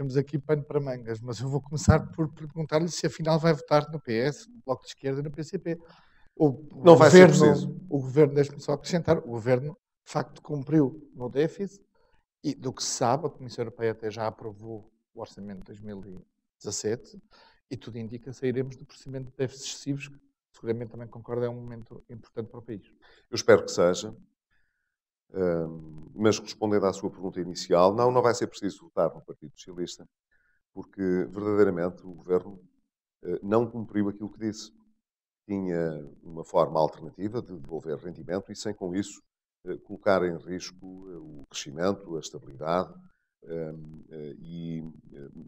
temos aqui pano para mangas, mas eu vou começar por perguntar-lhe se afinal vai votar no PS, no Bloco de Esquerda, no PCP. O, não vai governo, ser preciso. O governo, deixe-me só acrescentar, o governo de facto cumpriu no déficit e do que se sabe, a Comissão Europeia até já aprovou o orçamento de 2017 e tudo indica sairemos do procedimento de déficits excessivos, que seguramente também concorda é um momento importante para o país. Eu espero que seja mas respondendo à sua pergunta inicial, não, não vai ser preciso votar no Partido Socialista, porque verdadeiramente o governo eh, não cumpriu aquilo que disse. Tinha uma forma alternativa de devolver rendimento e, sem com isso, eh, colocar em risco eh, o crescimento, a estabilidade e,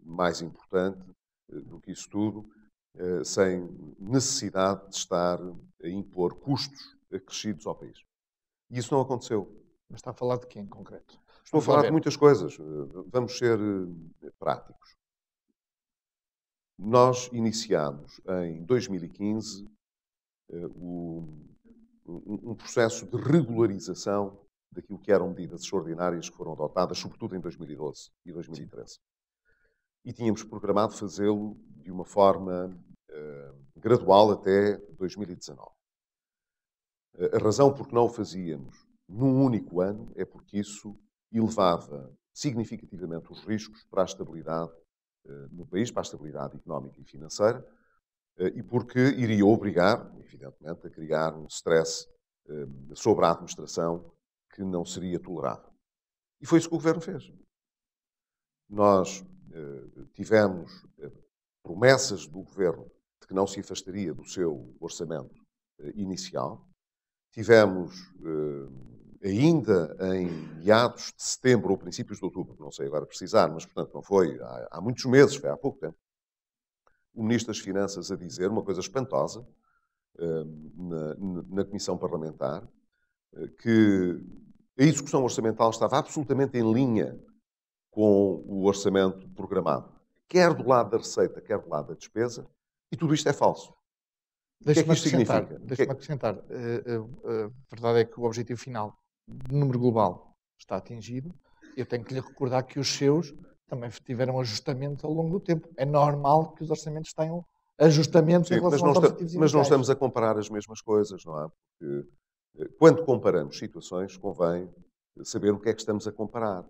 mais importante do que isso tudo, sem necessidade de estar a impor custos acrescidos ao país. E isso não aconteceu. Mas está a falar de quem em concreto? Estou Vamos a falar de muitas coisas. Eh, vamos ser eh, práticos. Nós iniciámos em 2015 eh, um processo de regularização daquilo que eram medidas extraordinárias que foram adotadas, sobretudo em 2012 e 2013. E tínhamos programado fazê-lo de uma forma gradual até 2019. A razão por que não o fazíamos num único ano, é porque isso elevava significativamente os riscos para a estabilidade eh, no país, para a estabilidade económica e financeira, eh, e porque iria obrigar, evidentemente, a criar um stress eh, sobre a administração que não seria tolerável. E foi isso que o governo fez. Nós tivemos promessas do governo de que não se afastaria do seu orçamento inicial, tivemos ainda em meados de setembro ou princípios de outubro, não sei agora precisar, mas portanto não foi há, há muitos meses, foi há pouco tempo, o Ministro das Finanças a dizer uma coisa espantosa eh, na, na Comissão Parlamentar, eh, que a execução orçamental estava absolutamente em linha com o orçamento programado, quer do lado da receita, quer do lado da despesa, e tudo isto é falso. É deixa-me é acrescentar. Deixa-me é acrescentar. Eh, a verdade é que o objetivo final de número global está atingido, eu tenho que lhe recordar que os seus também tiveram ajustamentos ao longo do tempo. É normal que os orçamentos tenham ajustamentos Sim, em relação mas não, mas não estamos a comparar as mesmas coisas, não é? Porque, eh, quando comparamos situações, convém eh, saber o que é que estamos a comparar.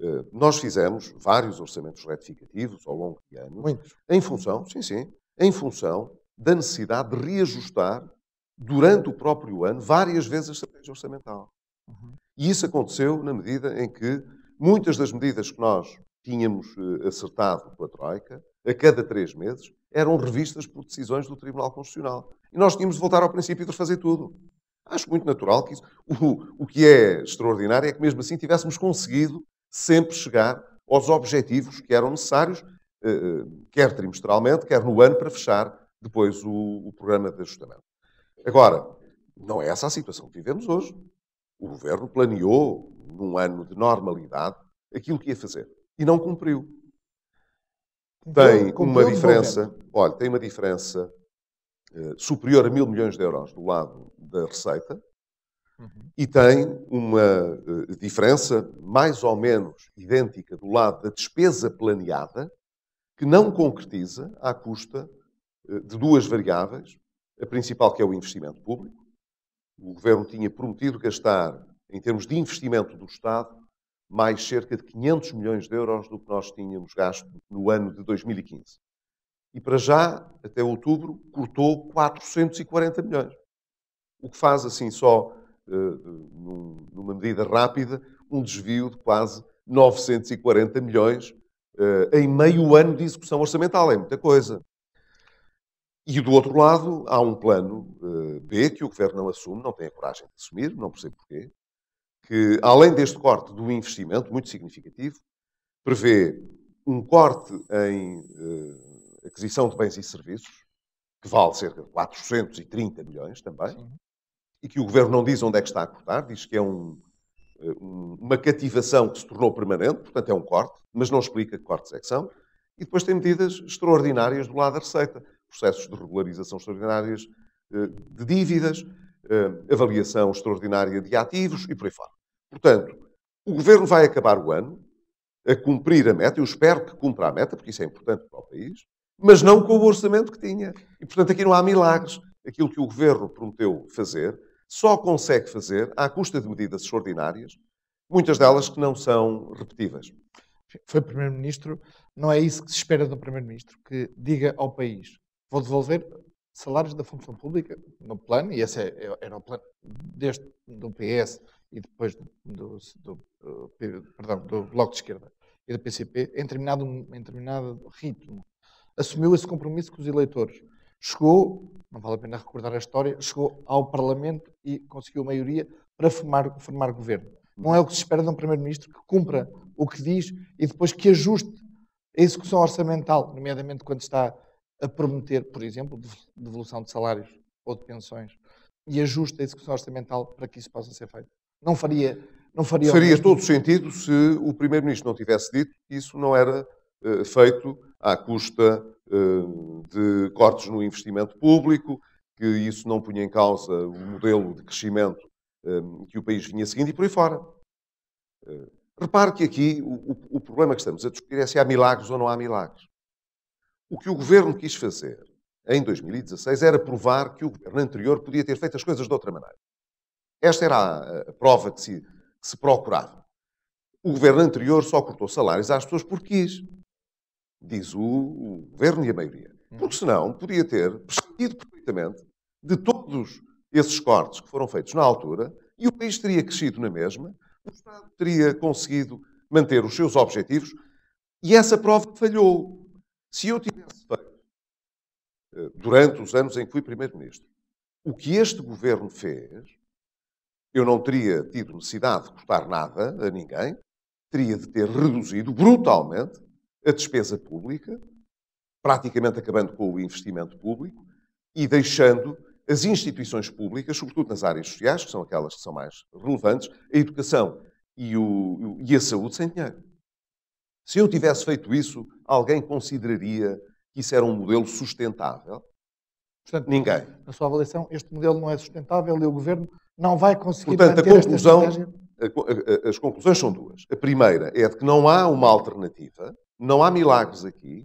Eh, nós fizemos vários orçamentos retificativos ao longo de anos, Muitos. em função, sim, sim, em função da necessidade de reajustar durante o próprio ano várias vezes a estratégia orçamental. E isso aconteceu na medida em que muitas das medidas que nós tínhamos eh, acertado com a Troika, a cada três meses, eram revistas por decisões do Tribunal Constitucional. E nós tínhamos de voltar ao princípio de fazer tudo. Acho muito natural que isso. O, o que é extraordinário é que, mesmo assim, tivéssemos conseguido sempre chegar aos objetivos que eram necessários, eh, eh, quer trimestralmente, quer no ano, para fechar depois o, o programa de ajustamento. Agora, não é essa a situação que vivemos hoje. O governo planeou, num ano de normalidade, aquilo que ia fazer e não cumpriu. Tem uma diferença, olha, tem uma diferença eh, superior a mil milhões de euros do lado da receita uhum. e tem uma eh, diferença mais ou menos idêntica do lado da despesa planeada que não concretiza à custa eh, de duas variáveis, a principal que é o investimento público o governo tinha prometido gastar, em termos de investimento do Estado, mais cerca de 500 milhões de euros do que nós tínhamos gasto no ano de 2015. E para já, até outubro, cortou 440 milhões. O que faz, assim, só eh, numa medida rápida, um desvio de quase 940 milhões eh, em meio ano de execução orçamental. É muita coisa. E do outro lado, há um plano uh, B que o governo não assume, não tem a coragem de assumir, não percebo porquê, que além deste corte do investimento, muito significativo, prevê um corte em uh, aquisição de bens e serviços, que vale cerca de 430 milhões também, Sim. e que o governo não diz onde é que está a cortar, diz que é eh, um, uma cativação que se tornou permanente, portanto é um corte, mas não explica que cortes é que são. E depois tem medidas extraordinárias do lado da receita processos de regularização extraordinárias eh, de dívidas, eh, avaliação extraordinária de ativos e por aí fora. Portanto, o governo vai acabar o ano a cumprir a meta, eu espero que cumpra a meta, porque isso é importante para o país, mas não com o orçamento que tinha. E, portanto, aqui não há milagres. Aquilo que o governo prometeu fazer só consegue fazer à custa de medidas extraordinárias, muitas delas que não são repetíveis. Foi Primeiro-Ministro, não é isso que se espera do Primeiro-Ministro, que diga ao país: vou devolver salários da função pública no plano, e esse é, é, era o plano desde do PS e depois do, do, perdão, do Bloco de Esquerda e do PCP, em determinado, em determinado ritmo. Assumiu esse compromisso com os eleitores. Chegou, não vale a pena recordar a história, chegou ao Parlamento e conseguiu maioria para formar, formar governo. Não é o que se espera de um Primeiro-Ministro que cumpra o que diz e depois que ajuste a execução orçamental, nomeadamente quando está a prometer, por exemplo, devolução de salários ou de pensões e ajuste a execução orçamental para que isso possa ser feito. Não faria. Não faria Faria todo sentido se o Primeiro-Ministro não tivesse dito que isso não era eh, feito à custa eh, de cortes no investimento público, que isso não punha em causa o modelo de crescimento eh, que o país vinha seguindo e por aí fora. repare que aqui o, o, o problema que estamos a discutir é se há milagres ou não há milagres. O que o governo quis fazer em 2016 era provar que o governo anterior podia ter feito as coisas de outra maneira. Esta era a prova que se, que se procurava. O governo anterior só cortou salários às pessoas porque quis, diz o, o governo e a maioria. Hum. Porque senão podia ter prescindido perfeitamente de todos esses cortes que foram feitos na altura e o país teria crescido na mesma, o Estado teria conseguido manter os seus objetivos e essa prova falhou. Se eu tivesse feito, eh, durante os anos em que fui Primeiro-Ministro, o que este governo fez, eu não teria tido necessidade de cortar nada a ninguém, teria de ter reduzido brutalmente a despesa pública, praticamente acabando com o investimento público e deixando as instituições públicas, sobretudo nas áreas sociais, que são aquelas que são mais relevantes, a educação e, o, e a saúde sem dinheiro. Se eu tivesse feito isso, alguém consideraria que isso era um modelo sustentável? Portanto, Ninguém. Na sua avaliação, este modelo não é sustentável e o governo não vai conseguir Portanto, manter a conclusão, a, a, as conclusões são duas. A primeira é de que não há uma alternativa, não há milagres aqui.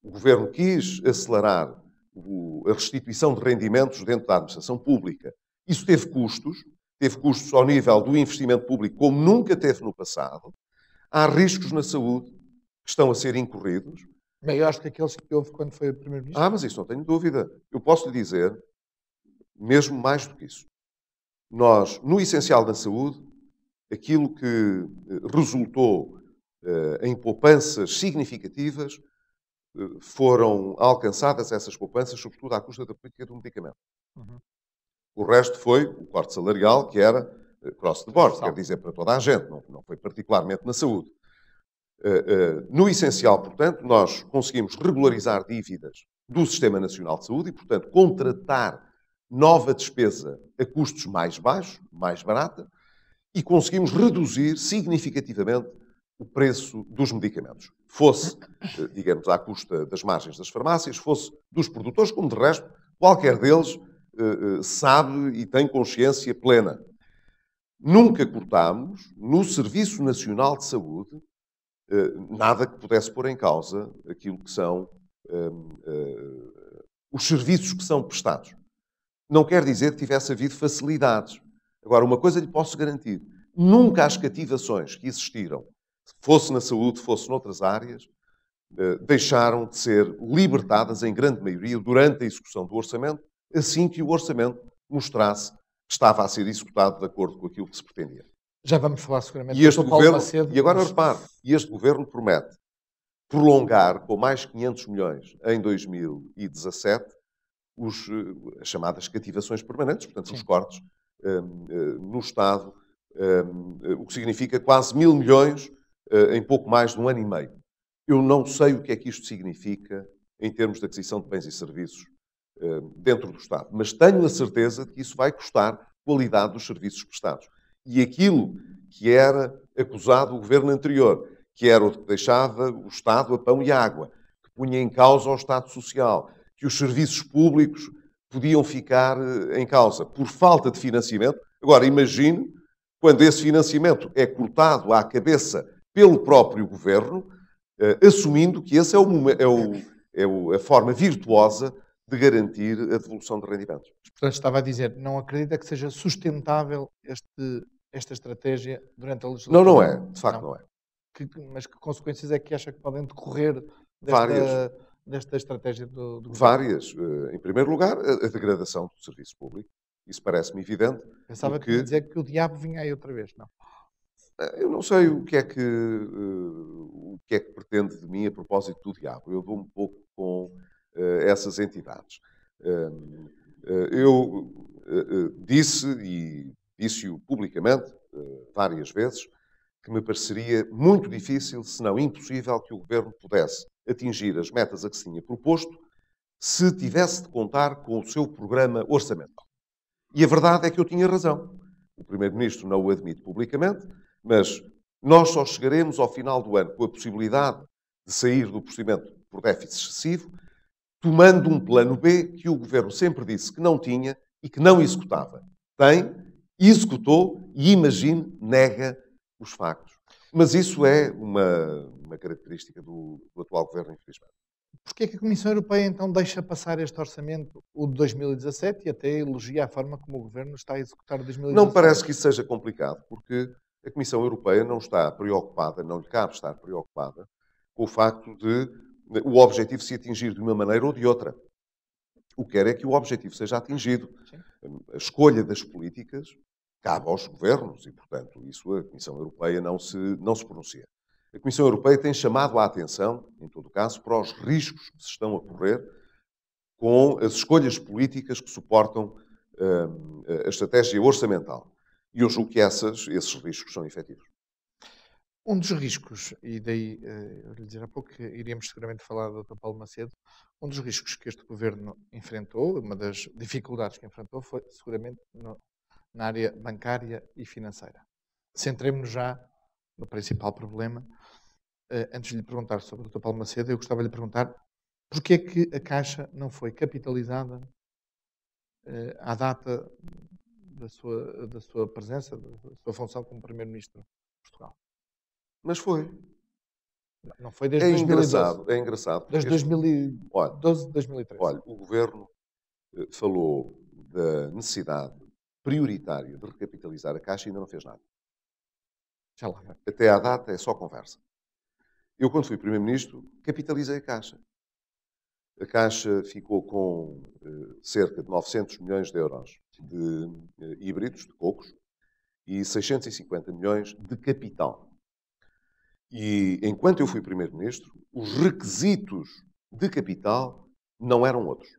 O governo quis acelerar o, a restituição de rendimentos dentro da administração pública. Isso teve custos, teve custos ao nível do investimento público como nunca teve no passado. Há riscos na saúde que estão a ser incorridos. Maiores que aqueles que houve quando foi Primeiro-Ministro? Ah, mas isso não tenho dúvida. Eu posso lhe dizer, mesmo mais do que isso. Nós, no essencial da saúde, aquilo que eh, resultou eh, em poupanças significativas eh, foram alcançadas essas poupanças, sobretudo à custa da política do medicamento. Uhum. O resto foi o corte salarial, que era cross the board, quer dizer, para toda a gente, não, não foi particularmente na saúde. Uh, uh, no essencial, portanto, nós conseguimos regularizar dívidas do Sistema Nacional de Saúde e, portanto, contratar nova despesa a custos mais baixos, mais barata, e conseguimos reduzir significativamente o preço dos medicamentos. Fosse, eh, digamos, à custa das margens das farmácias, fosse dos produtores, como de resto, qualquer deles sabe e tem consciência plena nunca cortámos no Serviço Nacional de Saúde eh, nada que pudesse pôr em causa aquilo que são ehm, eh, os serviços que são prestados. Não quer dizer que tivesse havido facilidades. Agora, uma coisa lhe posso garantir: nunca as cativações que existiram, fosse na saúde, fosse noutras áreas, eh, deixaram de ser libertadas, em grande maioria, durante a execução do orçamento, assim que o orçamento mostrasse estava a ser executado de acordo com aquilo que se pretendia. Já vamos falar seguramente e este governo, Macedo, E agora mas... repare, este governo promete prolongar com mais 500 milhões em 2017 os, eh, as chamadas cativações permanentes, portanto, Sim. os cortes um, ehm, eh, no Estado, um, ehm, eh, o que significa quase mil milhões em pouco mais de um ano e meio. Eu não sei o que é que isto significa em termos de aquisição de bens e serviços eh, dentro do Estado. Mas tenho a certeza de que isso vai custar qualidade dos serviços prestados. E aquilo que era acusado o governo anterior, que era o que deixava o Estado a pão e água, que punha em causa o Estado Social, que os serviços públicos podiam ficar eh, em causa por falta de financiamento. Agora, imagine quando esse financiamento é cortado à cabeça pelo próprio governo, eh, assumindo que essa é, é, é, a forma virtuosa de garantir a devolução de rendimentos. Portanto, estava a dizer, não acredita que seja sustentável este, esta estratégia durante a legislatura? Não, não é. De facto, não, não é. Que, mas que consequências é que acha que podem decorrer desta, Várias. desta estratégia do, do Várias. Eh, em primeiro lugar, a, degradação do serviço público. Isso parece-me evidente. Pensava porque... que dizer que o diabo vinha aí outra vez, não? Eh, eu não sei o que é que, eh, o que, é que pretende de mim a propósito do diabo. Eu dou um pouco com eh, essas entidades. Ehm, eh, eu eh, disse, e disse-o publicamente várias vezes, que me pareceria muito difícil, se não impossível, que o governo pudesse atingir as metas a que se tinha proposto se tivesse de contar com o seu programa orçamental. E a verdade é que eu tinha razão. O Primeiro-Ministro não o admite publicamente, mas nós só chegaremos ao final do ano com a possibilidade de sair do procedimento por déficit excessivo tomando um plano B que o governo sempre disse que não tinha e que não executava. Tem, executou e, imagine, nega os factos. Mas isso é uma, uma característica do, do atual governo, infelizmente. Porquê é que a Comissão Europeia então deixa passar este orçamento, o de 2017, e até elogia a forma como o Governo está a executar o 2017? Não parece que isso seja complicado, porque a Comissão Europeia não está preocupada, não lhe cabe estar preocupada, com o facto de o objetivo se atingir de uma maneira ou de outra. O que quer é que o objetivo seja atingido. A escolha das políticas cabe aos governos e, portanto, isso a Comissão Europeia não se, não se pronuncia. A Comissão Europeia tem chamado a atenção, em todo caso, para os riscos que se estão a correr com as escolhas políticas que suportam hum, a estratégia orçamental. E eu julgo que essas, esses riscos são efetivos. Um dos riscos, e daí eh, eu lhe dizer há pouco que iríamos seguramente falar do Dr. Paulo Macedo, um dos riscos que este governo enfrentou, uma das dificuldades que enfrentou, foi seguramente no, na área bancária e financeira. Centremos-nos já no principal problema. Eh, antes de lhe perguntar sobre o Dr. Paulo Macedo, eu gostava de lhe perguntar porquê é que a Caixa não foi capitalizada eh, à data da sua, da sua presença, da sua função como Primeiro-Ministro de Portugal. Mas foi. Não foi desde é 2012. Engraçado, é engraçado. Desde 2012, 2013. Olha, o governo eh, falou da necessidade prioritária de recapitalizar a Caixa e ainda não fez nada. Já lá. Até à data é só conversa. Eu, quando fui Primeiro-Ministro, capitalizei a Caixa. A Caixa ficou com eh, cerca de 900 milhões de euros de eh, híbridos, de cocos, e 650 milhões de capital e enquanto eu fui primeiro-ministro, os requisitos de capital não eram outros.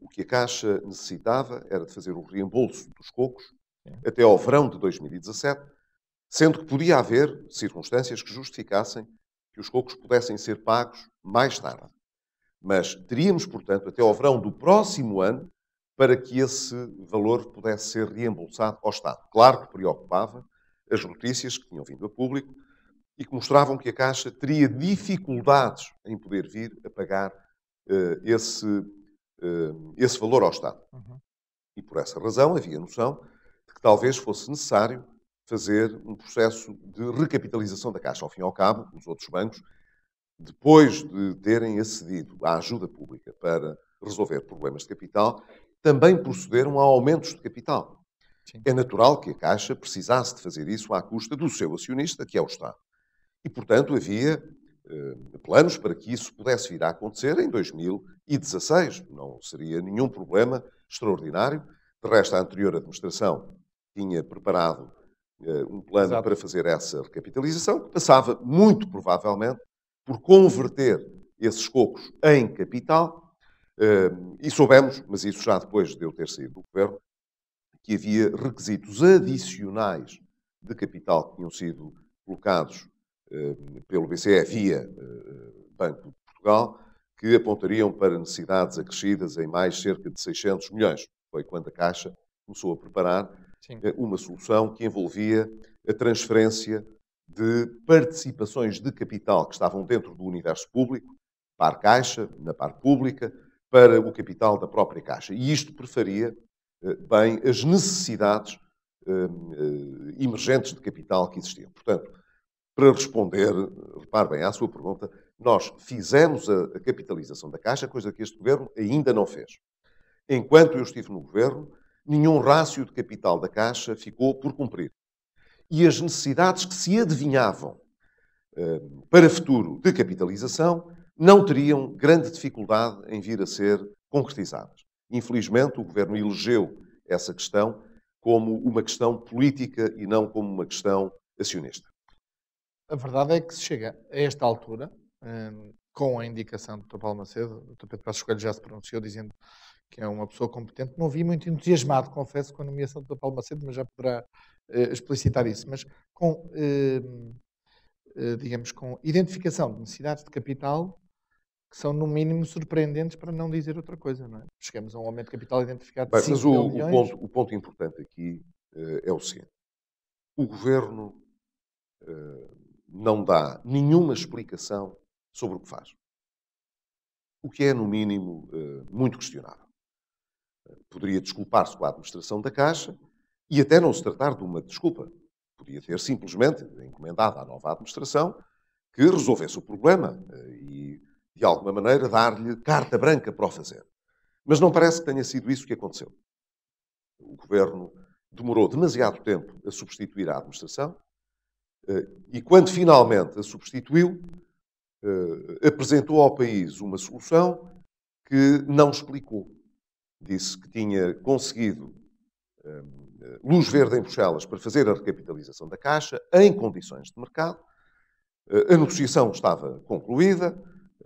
O que a Caixa necessitava era de fazer o reembolso dos cocos até ao verão de 2017, sendo que podia haver circunstâncias que justificassem que os cocos pudessem ser pagos mais tarde. Mas teríamos, portanto, até ao verão do próximo ano para que esse valor pudesse ser reembolsado ao Estado. Claro que preocupava as notícias que tinham vindo a público e que mostravam que a Caixa teria dificuldades em poder vir a pagar uh, esse, uh, esse valor ao Estado. Uhum. E por essa razão havia noção de que talvez fosse necessário fazer um processo de recapitalização da Caixa. Ao fim e ao cabo, os outros bancos, depois de terem acedido à ajuda pública para resolver problemas de capital, também procederam a aumentos de capital. Sim. É natural que a Caixa precisasse de fazer isso à custa do seu acionista, que é o Estado. E, portanto, havia eh, planos para que isso pudesse vir a acontecer em 2016. Não seria nenhum problema extraordinário. De resto, a anterior administração tinha preparado eh, um plano Exato. para fazer essa recapitalização, que passava, muito provavelmente, por converter esses cocos em capital. Eh, e soubemos, mas isso já depois de eu ter saído do governo, que havia requisitos adicionais de capital que tinham sido colocados eh, pelo BCE via eh, Banco de Portugal, que apontariam para necessidades acrescidas em mais cerca de 600 milhões. Foi quando a Caixa começou a preparar Sim. Eh, uma solução que envolvia a transferência de participações de capital que estavam dentro do universo público, par Caixa, na par pública, para o capital da própria Caixa. E isto preferia bem as necessidades emergentes de capital que existiam. Portanto, para responder, repare bem, à sua pergunta, nós fizemos a capitalização da Caixa, coisa que este governo ainda não fez. Enquanto eu estive no governo, nenhum rácio de capital da Caixa ficou por cumprir. E as necessidades que se adivinhavam eh, para futuro de capitalização não teriam grande dificuldade em vir a ser concretizadas. Infelizmente, o governo elegeu essa questão como uma questão política e não como uma questão acionista. A verdade é que se chega a esta altura, hum, com a indicação do Dr. Paulo Macedo, o Dr. Pedro Passos Coelho já se pronunciou dizendo que é uma pessoa competente. Não vi muito entusiasmado, confesso, com a nomeação do Dr. Paulo Macedo, mas já poderá eh, explicitar isso. Mas com, hum, eh, digamos, com identificação de necessidades de capital que são, no mínimo, surpreendentes para não dizer outra coisa, não é? Chegamos a um aumento de capital identificado Bem, de 5 Mas o, o, ponto, o, ponto, importante aqui eh, é o seguinte. O Governo não dá nenhuma explicação sobre o que faz. O que é, no mínimo, eh, muito questionável. Poderia desculpar-se com a administração da Caixa e até não se tratar de uma desculpa. Podia ter simplesmente encomendado à nova administração que resolvesse o problema eh, e, de alguma maneira, dar-lhe carta branca para o fazer. Mas não parece que tenha sido isso que aconteceu. O governo demorou demasiado tempo a substituir a administração eh, e quando finalmente a substituiu, eh, apresentou ao país uma solução que não explicou. Disse que tinha conseguido eh, luz verde em Bruxelas para fazer a recapitalização da Caixa em condições de mercado. A negociação estava concluída.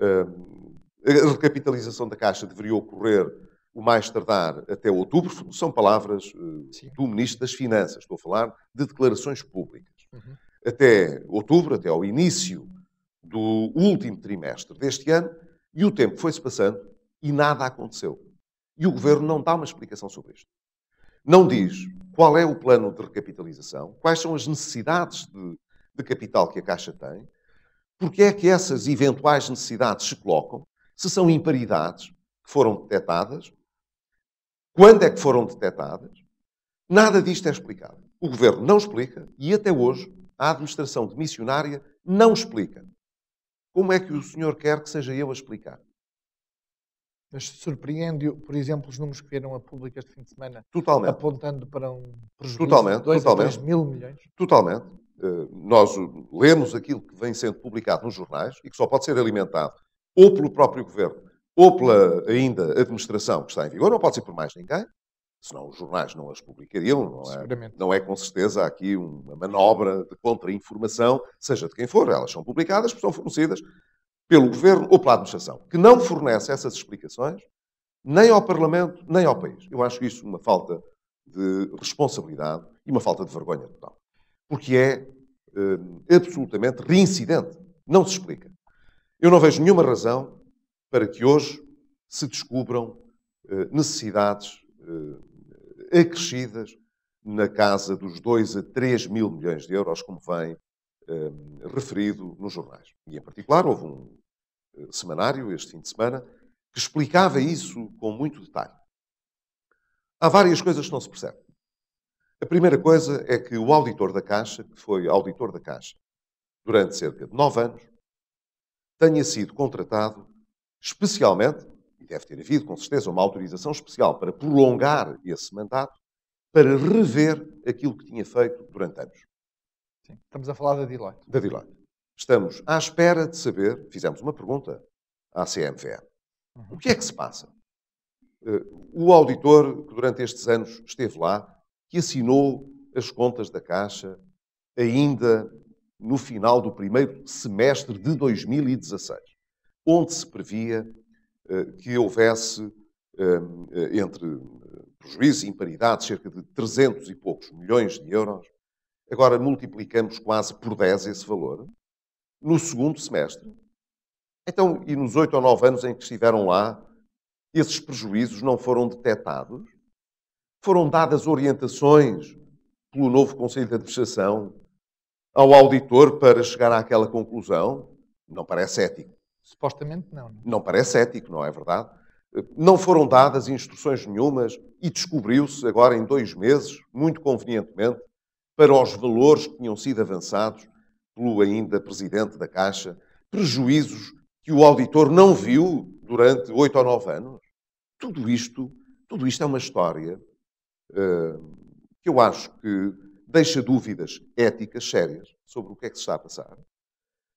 A recapitalização da Caixa deveria ocorrer o mais tardar até outubro. São palavras do Ministro das Finanças. Estou a falar de declarações públicas. Uhum até outubro, até ao início do último trimestre deste ano, e o tempo foi-se passando e nada aconteceu. E o governo não dá uma explicação sobre isto. Não diz qual é o plano de recapitalização, quais são as necessidades de, de capital que a Caixa tem, porque é que essas eventuais necessidades se colocam, se são imparidades que foram detectadas, quando é que foram detectadas. Nada disto é explicado. O governo não explica e até hoje a administração missionária não explica. Como é que o senhor quer que seja eu a explicar? Mas surpreende, por exemplo, os números que vieram a público este fim de semana. Totalmente. Apontando para um prejuízo totalmente, de 2 a 3 mil milhões. Totalmente. Eh, nós lemos aquilo que vem sendo publicado nos jornais e que só pode ser alimentado ou pelo próprio governo ou pela ainda administração que está em vigor, não pode ser por mais ninguém senão os jornais não as publicariam, não é? Não é com certeza aqui uma manobra de contra-informação, seja de quem for, elas são publicadas porque são fornecidas pelo governo ou pela administração, que não fornece essas explicações nem ao Parlamento, nem ao país. Eu acho isso uma falta de responsabilidade e uma falta de vergonha total. Porque é eh, absolutamente reincidente. Não se explica. Eu não vejo nenhuma razão para que hoje se descubram eh, necessidades eh, acrescidas na casa dos 2 a 3 mil milhões de euros, como vem eh, referido nos jornais. E, em particular, houve um eh, semanário este fim de semana que explicava isso com muito detalhe. Há várias coisas que não se percebem. A primeira coisa é que o auditor da Caixa, que foi auditor da Caixa durante cerca de nove anos, tenha sido contratado especialmente deve ter havido, com certeza, uma autorização especial para prolongar esse mandato, para rever aquilo que tinha feito durante anos. Sim. Estamos a falar da Deloitte. Da Deloitte. Estamos à espera de saber, fizemos uma pergunta à CMVM. Uhum. O que é que se passa? Eh, o auditor que durante estes anos esteve lá, que assinou as contas da Caixa ainda no final do primeiro semestre de 2016, onde se previa eh, que houvesse, ehm, eh, entre eh, prejuízo e imparidade, cerca de 300 e poucos milhões de euros. Agora multiplicamos quase por 10 esse valor no segundo semestre. Então, e nos oito ou nove anos em que estiveram lá, esses prejuízos não foram detectados? Foram dadas orientações pelo novo Conselho de Administração ao auditor para chegar àquela conclusão? Não parece ético. Supostamente não. Não, é? não parece ético, não é verdade? Não foram dadas instruções nenhumas e descobriu-se agora em dois meses, muito convenientemente, para os valores que tinham sido avançados pelo ainda presidente da Caixa, prejuízos que o auditor não viu durante oito ou nove anos. Tudo isto, tudo isto é uma história uh, que eu acho que deixa dúvidas éticas sérias sobre o que é que se está a passar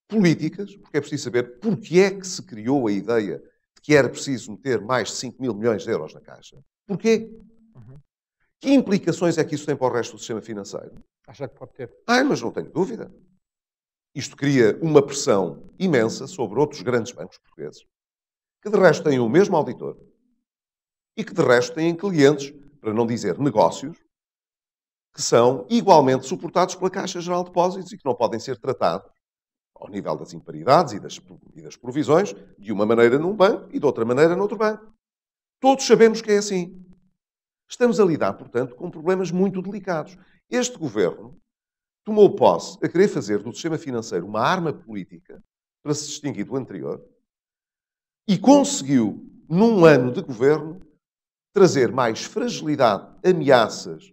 políticas, porque é preciso saber porque é que se criou a ideia de que era preciso meter mais de 5 mil milhões de euros na Caixa. Porquê? Uhum. Que implicações é que isso tem para o resto do sistema financeiro? Acha que pode ter? Ah, mas não tenho dúvida. Isto cria uma pressão imensa sobre outros grandes bancos portugueses, que de resto têm o mesmo auditor e que de resto têm clientes, para não dizer negócios, que são igualmente suportados pela Caixa Geral de Depósitos e que não podem ser tratados ao nível das imparidades e das, e das provisões, de uma maneira num banco e de outra maneira noutro banco. Todos sabemos que é assim. Estamos a lidar, portanto, com problemas muito delicados. Este governo tomou posse a querer fazer do sistema financeiro uma arma política para se distinguir do anterior e conseguiu, num ano de governo, trazer mais fragilidade, ameaças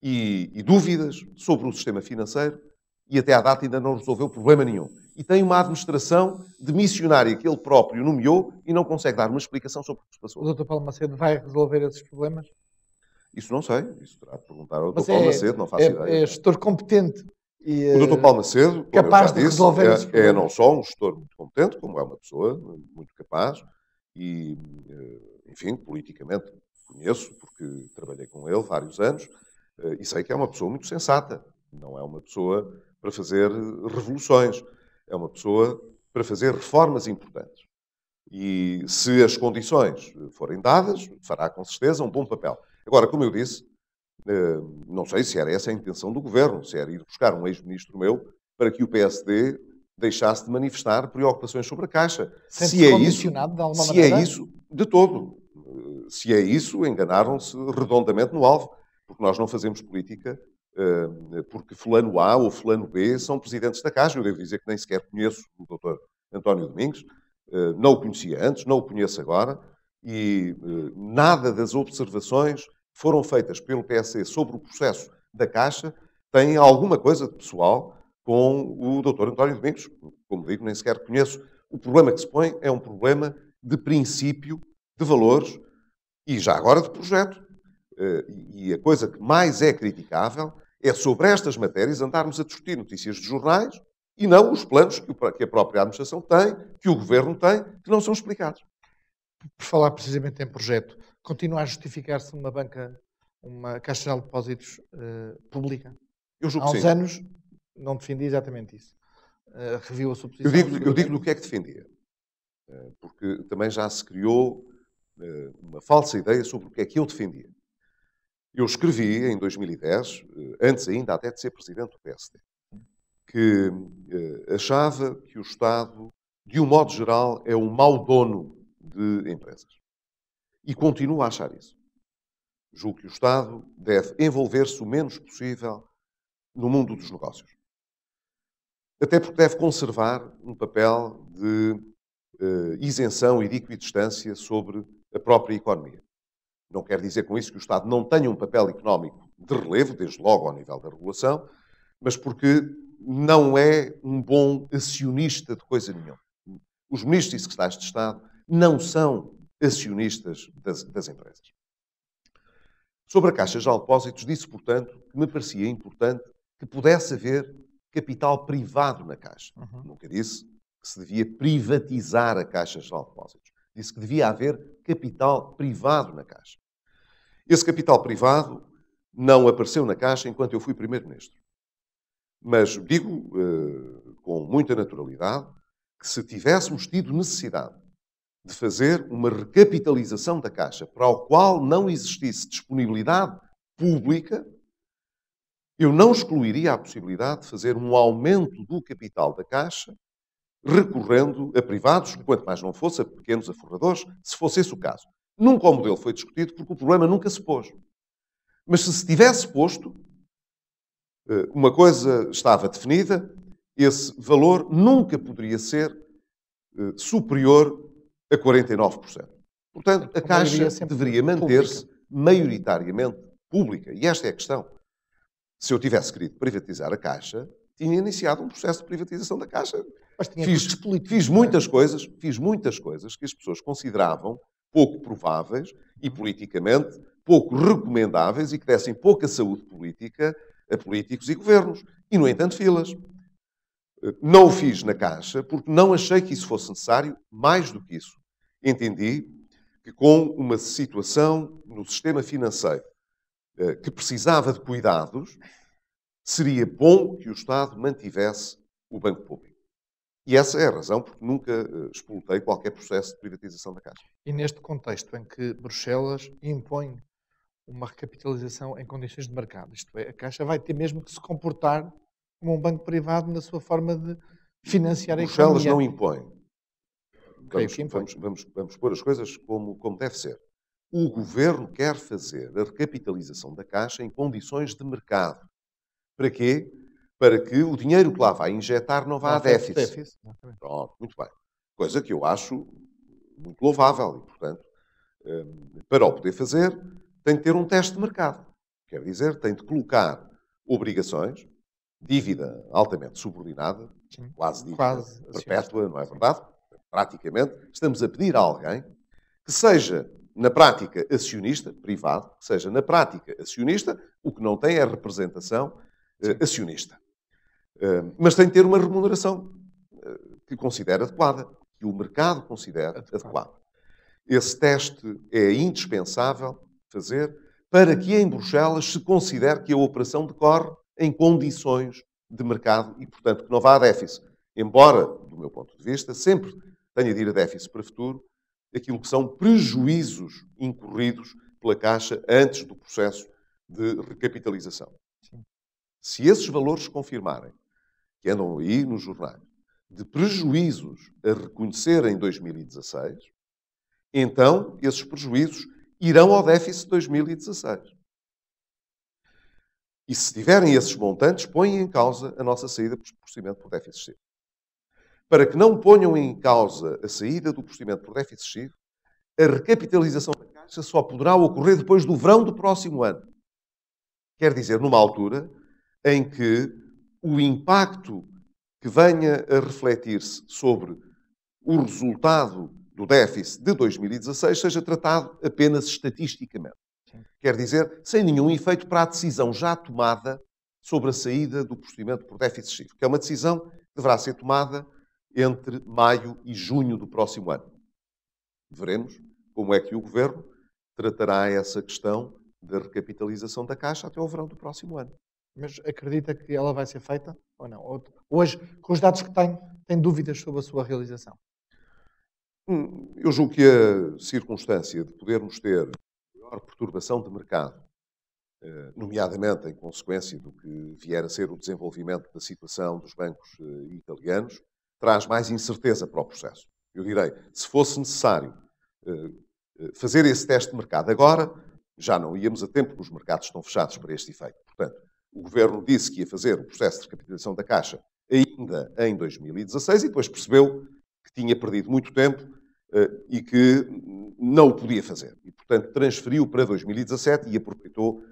e, e dúvidas sobre o sistema financeiro e até à data ainda não resolveu problema nenhum e tem uma administração de missionária que ele próprio nomeou e não consegue dar uma explicação sobre o que se passou. O doutor Paulo Macedo vai resolver esses problemas? Isso não sei, isso terá de perguntar ao doutor Paulo é, Macedo, não faço é, ideia. É gestor competente. E, o doutor Paulo Macedo, capaz de disse, resolver é, esses é problemas. é não só um gestor muito competente, como é uma pessoa muito capaz e, eh, enfim, politicamente conheço, porque trabalhei com ele vários anos, eh, e sei que é uma pessoa muito sensata, não é uma pessoa para fazer revoluções é uma pessoa para fazer reformas importantes. E se as condições forem dadas, fará com certeza um bom papel. Agora, como eu disse, eh, não sei se era essa a intenção do governo, se era ir buscar um ex-ministro meu para que o PSD deixasse de manifestar preocupações sobre a Caixa. se é isso, de se é maneira? é isso, de todo. Se é isso, enganaram-se redondamente no alvo, porque nós não fazemos política porque fulano A ou fulano B são presidentes da caixa. Eu devo dizer que nem sequer conheço o Dr. António Domingos, não o conhecia antes, não o conheço agora, e eh, nada das observações foram feitas pelo PSC sobre o processo da Caixa tem alguma coisa de pessoal com o Dr. António Domingos. Como digo, nem sequer conheço. O problema que se põe é um problema de princípio, de valores e já agora de projeto. Eh, e a coisa que mais é criticável é sobre estas matérias andarmos a discutir notícias de jornais e não os planos que a própria administração tem, que o governo tem, que não são explicados. Por falar precisamente em projeto, continua a justificar-se uma banca, uma Caixa de Depósitos uh, pública? Eu julgo Há uns sim. anos não defendi exatamente isso. Uh, reviu a suposição. Eu digo, eu digo do que é que defendia. porque também já se criou uma falsa ideia sobre o que é que eu defendia. Eu escrevi em 2010, eh, antes ainda até de ser presidente do PSD, que eh, achava que o Estado, de um modo geral, é um mau dono de empresas. E continuo a achar isso. Julgo que o Estado deve envolver-se o menos possível no mundo dos negócios. Até porque deve conservar um papel de uh, isenção e de equidistância sobre a própria economia. Não quer dizer com isso que o Estado não tenha um papel económico de relevo, desde logo ao nível da regulação, mas porque não é um bom acionista de coisa nenhuma. Os ministros e secretários de Estado não são acionistas das, das empresas. Sobre a Caixa de Depósitos, disse, portanto, que me parecia importante que pudesse haver capital privado na Caixa. Uhum. Nunca disse que se devia privatizar a Caixa de Depósitos. Disse que devia haver capital privado na Caixa. Esse capital privado não apareceu na Caixa enquanto eu fui Primeiro-Ministro. Mas digo eh, com muita naturalidade que se tivéssemos tido necessidade de fazer uma recapitalização da Caixa para o qual não existisse disponibilidade pública, eu não excluiria a possibilidade de fazer um aumento do capital da Caixa recorrendo a privados, quanto mais não fosse a pequenos aforradores, se fosse esse o caso. Nunca o modelo foi discutido porque o problema nunca se pôs. Mas se se tivesse posto, eh, uma coisa estava definida, esse valor nunca poderia ser eh, superior a 49%. Portanto, a Caixa deveria manter-se maioritariamente pública. E esta é a questão. Se eu tivesse querido privatizar a Caixa, tinha iniciado um processo de privatização da Caixa. Mas tinha fiz, fiz é? muitas coisas, fiz muitas coisas que as pessoas consideravam pouco prováveis e uhum. politicamente pouco recomendáveis e que dessem pouca saúde política a políticos e governos. E, no entanto, filas. Eh, não o fiz na Caixa porque não achei que isso fosse necessário, mais do que isso. Entendi que, com uma situação no sistema financeiro eh, que precisava de cuidados, seria bom que o Estado mantivesse o Banco Público. E essa é a razão porque nunca eh, expultei qualquer processo de privatização da Caixa. E neste contexto em que Bruxelas impõe uma recapitalização em condições de mercado, isto é, a Caixa vai ter mesmo que se comportar como um banco privado na sua forma de financiar a Bruxelas economia. Bruxelas não impõe. Vamos, impõe. Vamos, vamos, vamos, pôr as coisas como, como deve ser. O governo quer fazer a recapitalização da Caixa em condições de mercado. Para quê? para que o dinheiro que lá vai injetar não vá a déficit. déficit. Pronto, muito bem. Coisa que eu acho muito louvável e, portanto, hum, para o poder fazer, tem de ter um teste de mercado. Quer dizer, tem de colocar obrigações, dívida altamente subordinada, Sim. quase dívida quase, perpétua, não é verdade? Praticamente, estamos a pedir a alguém que seja, na prática, acionista privado, que seja, na prática, acionista, o que não tem é representação eh, acionista mas tem de ter uma remuneração eh, que considera adequada, que o mercado considera adequada. Esse teste é indispensável fazer para que em Bruxelas se considere que a operação decorre em condições de mercado e, portanto, que não vá a déficit. Embora, do meu ponto de vista, sempre tenha de ir a déficit para o futuro, aquilo que são prejuízos incorridos pela Caixa antes do processo de recapitalização. Sim. Se esses valores se confirmarem, que andam aí nos jornais, de prejuízos a reconhecer em 2016, então esses prejuízos irão ao déficit de 2016. E se tiverem esses montantes, põem em causa a nossa saída por procedimento por déficit excessivo. Para que não ponham em causa a saída do procedimento por déficit excessivo, a recapitalização da Caixa só poderá ocorrer depois do verão do próximo ano. Quer dizer, numa altura em que o impacto que venha a refletir-se sobre o resultado do déficit de 2016 seja tratado apenas estatisticamente. Quer dizer, sem nenhum efeito para a decisão já tomada sobre a saída do procedimento por déficit excessivo, que é uma decisão que deverá ser tomada entre maio e junho do próximo ano. Veremos como é que o Governo tratará essa questão da recapitalização da Caixa até ao verão do próximo ano mas acredita que ela vai ser feita ou não? Hoje, com os dados que tem, tem dúvidas sobre a sua realização? Hum, eu julgo que a circunstância de podermos ter maior perturbação de mercado, eh, nomeadamente em consequência do que vier a ser o desenvolvimento da situação dos bancos eh, italianos, traz mais incerteza para o processo. Eu direi, se fosse necessário eh, fazer esse teste de mercado agora, já não íamos a tempo, porque os mercados estão fechados para este efeito. Portanto, o governo disse que ia fazer o processo de recapitalização da Caixa ainda em 2016 e depois percebeu que tinha perdido muito tempo uh, e que não o podia fazer. E, portanto, transferiu para 2017 e aproveitou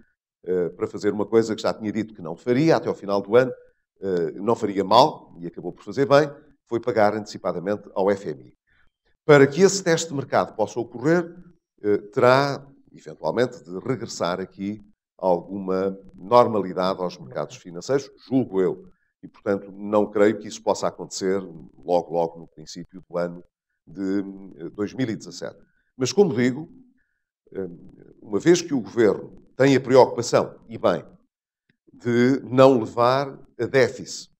uh, para fazer uma coisa que já tinha dito que não faria até ao final do ano, uh, não faria mal e acabou por fazer bem, foi pagar antecipadamente ao FMI. Para que esse teste de mercado possa ocorrer, terá, eventualmente, de regressar aqui alguma normalidade aos mercados financeiros, julgo eu. E, portanto, não creio que isso possa acontecer logo, logo no princípio do ano de 2017. Eh, Mas, como digo, eh, uma vez que o governo tem a preocupação, e bem, de não levar a déficit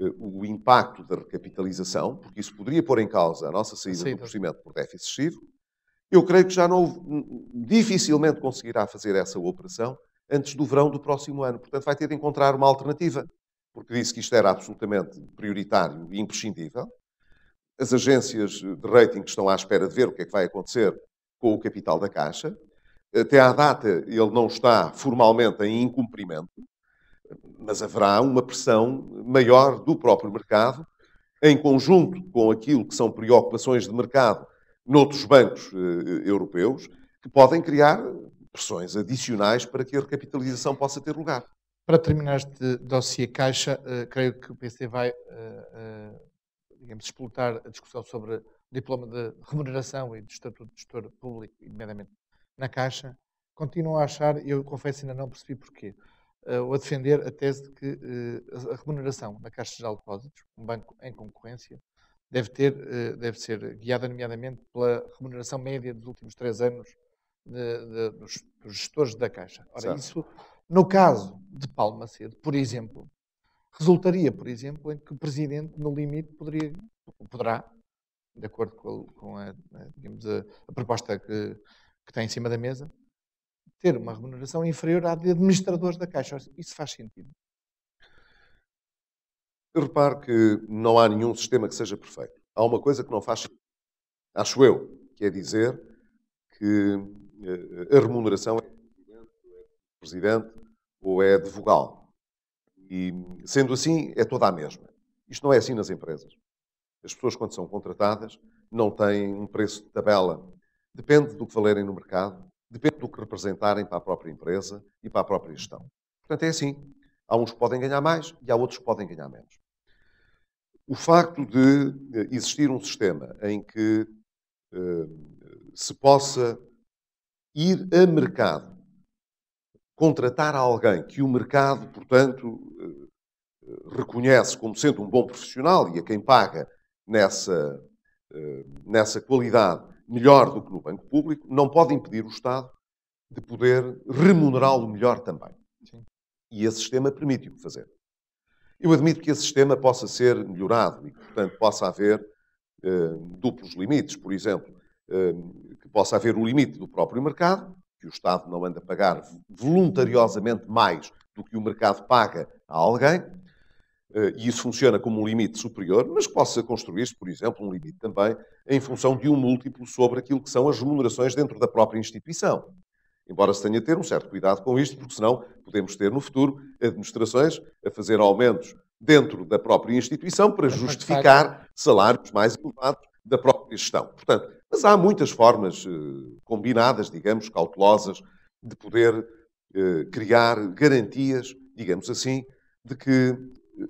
eh, o impacto da recapitalização, porque isso poderia pôr em causa a nossa saída Sim, do procedimento por déficit excessivo, eu creio que já não dificilmente conseguirá fazer essa operação antes do verão do próximo ano. Portanto, vai ter de encontrar uma alternativa, porque disse que isto era absolutamente prioritário e imprescindível. As agências de rating estão à espera de ver o que é que vai acontecer com o capital da Caixa. Até à data, ele não está formalmente em incumprimento, mas haverá uma pressão maior do próprio mercado, em conjunto com aquilo que são preocupações de mercado noutros bancos eh, europeus, que podem criar pressões adicionais para que a recapitalização possa ter lugar. Para terminar este dossiê Caixa, uh, creio que o PC vai, uh, uh, digamos, explotar a discussão sobre o diploma de remuneração e do estatuto de gestor público, nomeadamente na Caixa. Continuo a achar, e eu confesso ainda não percebi porquê, ou a defender a tese de que a remuneração na Caixa Geral de Depósitos, um banco em concorrência, deve, ter, eh, deve ser guiada, nomeadamente, pela remuneração média dos últimos três anos de, de, dos, dos, gestores da Caixa. Ora, certo. isso, no caso de Paulo Macedo, por exemplo, resultaria, por exemplo, em que o Presidente, no limite, poderia, poderá, de acordo com, a, com a, digamos, a, a proposta que, que está em cima da mesa, ter uma remuneração inferior à de administradores da Caixa. Isso faz sentido repare que não há nenhum sistema que seja perfeito. Há uma coisa que não faz sentido. Acho eu, que é dizer que eh, a remuneração é de é presidente ou é de vogal. E, sendo assim, é toda a mesma. Isto não é assim nas empresas. As pessoas, quando são contratadas, não têm um preço de tabela. Depende do que valerem no mercado, depende do que representarem para a própria empresa e para a própria gestão. Portanto, é assim. Há uns que podem ganhar mais e há outros que podem ganhar menos. O facto de eh, existir um sistema em que eh, se possa ir a mercado, contratar alguém que o mercado, portanto, eh, reconhece como sendo um bom profissional e a quem paga nessa, nessa qualidade melhor do que no banco público, não pode impedir o Estado de poder remunerá-lo melhor também. Sim. E esse sistema permite-o fazer. Eu admito que esse sistema possa ser melhorado e que, portanto, possa haver eh, duplos limites, por exemplo, eh, que possa haver o limite do próprio mercado, que o Estado não anda a pagar voluntariosamente mais do que o mercado paga a alguém, eh, e isso funciona como um limite superior, mas que possa construir-se, por exemplo, um limite também em função de um múltiplo sobre aquilo que são as remunerações dentro da própria instituição. Embora se tenha de ter um certo cuidado com isto, porque senão podemos ter no futuro administrações a fazer aumentos dentro da própria instituição para justificar salários mais elevados da própria gestão. Portanto, mas há muitas formas eh, combinadas, digamos, cautelosas, de poder eh, criar garantias, digamos assim, de que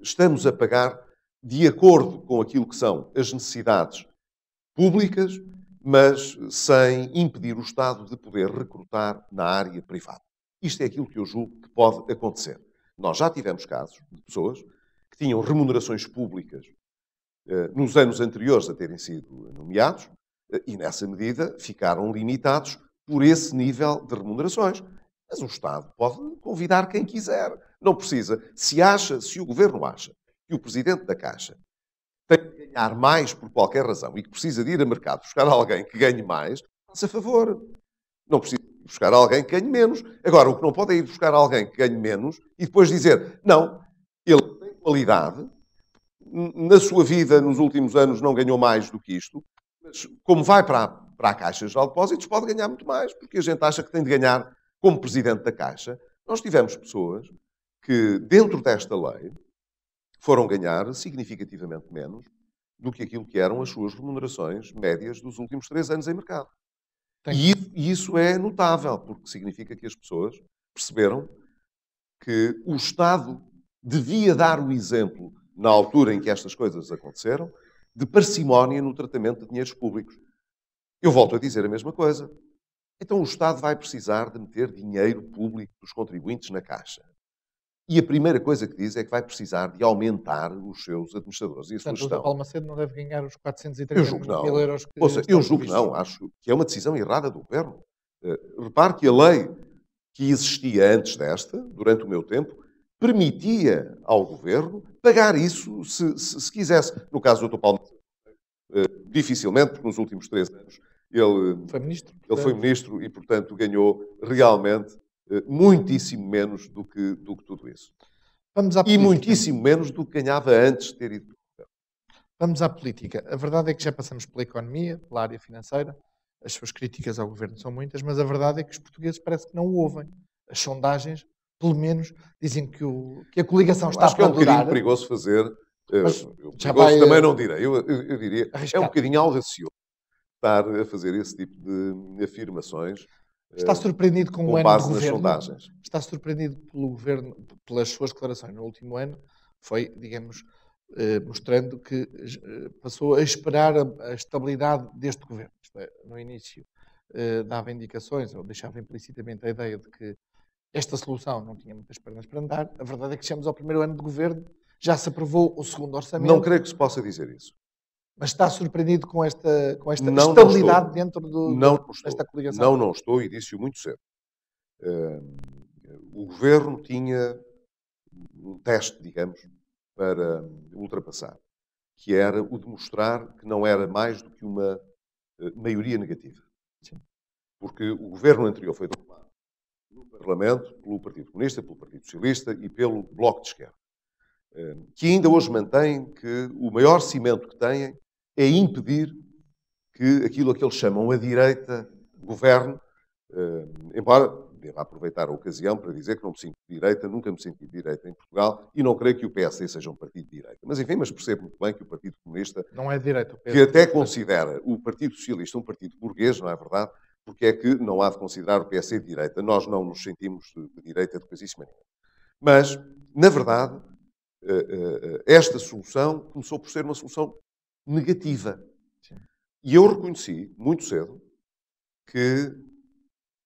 estamos a pagar de acordo com aquilo que são as necessidades públicas mas sem impedir o Estado de poder recrutar na área privada. Isto é aquilo que eu julgo que pode acontecer. Nós já tivemos casos de pessoas que tinham remunerações públicas eh, nos anos anteriores a terem sido nomeados eh, e, nessa medida, ficaram limitados por esse nível de remunerações. Mas o Estado pode convidar quem quiser, não precisa. Se acha, se o governo acha que o presidente da Caixa tem de ganhar mais por qualquer razão e que precisa de ir a mercado buscar alguém que ganhe mais, faça favor. Não precisa buscar alguém que ganhe menos. Agora, o que não pode é ir buscar alguém que ganhe menos e depois dizer, não, ele tem qualidade, na sua vida, nos últimos anos, não ganhou mais do que isto, mas como vai para a, para a Caixa Geral de Depósitos, pode ganhar muito mais, porque a gente acha que tem de ganhar como presidente da Caixa. Nós tivemos pessoas que, dentro desta lei, foram ganhar significativamente menos do que aquilo que eram as suas remunerações médias dos últimos três anos em mercado. Tem. E isso é notável, porque significa que as pessoas perceberam que o Estado devia dar o exemplo, na altura em que estas coisas aconteceram, de parcimónia no tratamento de dinheiros públicos. Eu volto a dizer a mesma coisa. Então o Estado vai precisar de meter dinheiro público dos contribuintes na caixa. E a primeira coisa que diz é que vai precisar de aumentar os seus administradores e a Portanto, sua gestão. O Palmacedo não deve ganhar os 430 mil euros que Ouça, Eu julgo que não, acho que é uma decisão errada do governo. Uh, repare que a lei que existia antes desta, durante o meu tempo, permitia ao governo pagar isso se, se, se quisesse. No caso do Dr. Cedo uh, eh, dificilmente, porque nos últimos três anos ele foi ministro, ele foi ministro e, portanto, ganhou realmente eh, muitíssimo menos do que, do que tudo isso. e muitíssimo menos do que ganhava antes de ter ido Vamos à política. A verdade é que já passamos pela economia, pela área financeira. As suas críticas ao governo são muitas, mas a verdade é que os portugueses parece que não o ouvem. As sondagens, pelo menos, dizem que, o, que a coligação está a para durar. Acho que é um bocadinho perigoso fazer. Eh, mas, eu, eh, também não direi. Eu, eu, eu diria arriscado. é um bocadinho audacioso estar a fazer esse tipo de afirmações. Está eh, surpreendido com, com o ano base nas governo, sondagens. Está surpreendido pelo governo, pelas suas declarações no último ano, foi, digamos, eh, mostrando que eh, passou a esperar a estabilidade deste governo. É, no início dava indicações, ou deixava implicitamente a ideia de que esta solução não tinha muitas pernas para andar. A verdade é que chegamos ao primeiro ano de governo, já se aprovou o segundo orçamento. Não creio que se possa dizer isso. Mas está surpreendido com esta, com esta não, estabilidade não dentro do, não, desta coligação? Não, não estou, e disse-o muito cedo. Uh, o governo tinha um teste, digamos, para ultrapassar, que era o demonstrar que não era mais do que uma eh, maioria negativa. Sim. Porque o governo anterior foi tomado no Parlamento pelo Partido Comunista, pelo Partido Socialista e pelo Bloco de Esquerda, eh, que ainda hoje mantém que o maior cimento que têm é impedir que aquilo a que eles chamam a direita governe, eh, embora deva aproveitar a ocasião para dizer que não me sinto de direita, nunca me senti de direita em Portugal e não creio que o PSD seja um partido de direita. Mas enfim, mas percebo muito bem que o Partido Comunista, não é direita, que até considera o Partido Socialista um partido burguês, não é verdade? Porque é que não há de considerar o PSD de direita. Nós não nos sentimos de direita de coisíssima nenhuma. Mas, na verdade, eh, eh, esta solução começou por ser uma solução negativa. Sim. E eu reconheci, muito cedo, que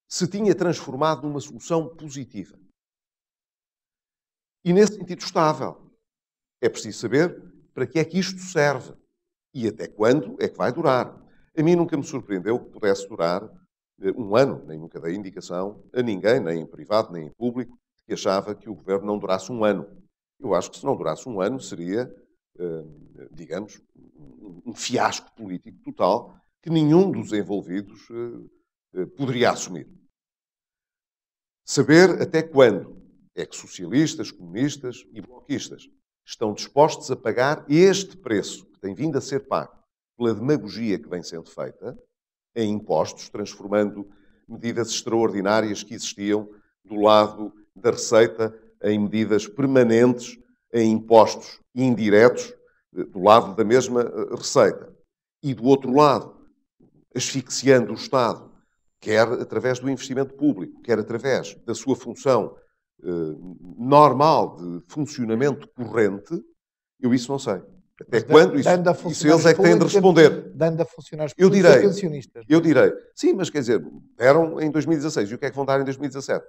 se tinha transformado numa solução positiva. E nesse sentido estável. É preciso saber para que é que isto serve e até quando é que vai durar. A mim nunca me surpreendeu que pudesse durar eh, um ano, nem nunca dei indicação a ninguém, nem em privado, nem em público, que achava que o governo não durasse um ano. Eu acho que se não durasse um ano seria eh, digamos, um fiasco político total que nenhum dos envolvidos eh, eh, poderia assumir. Saber até quando é que socialistas, comunistas e bloquistas estão dispostos a pagar este preço que tem vindo a ser pago pela demagogia que vem sendo feita em impostos, transformando medidas extraordinárias que existiam do lado da receita em medidas permanentes, em impostos indiretos, do lado da mesma eh, receita. E do outro lado, asfixiando o Estado, quer através do investimento público, quer através da sua função eh, normal de funcionamento corrente, eu isso não sei. Até Mas quando isso, isso eles é que têm de responder. Dando a funcionários eu direi, pensionistas. Eu direi. Sim, mas quer dizer, deram em 2016. E o que é que vão dar em 2017?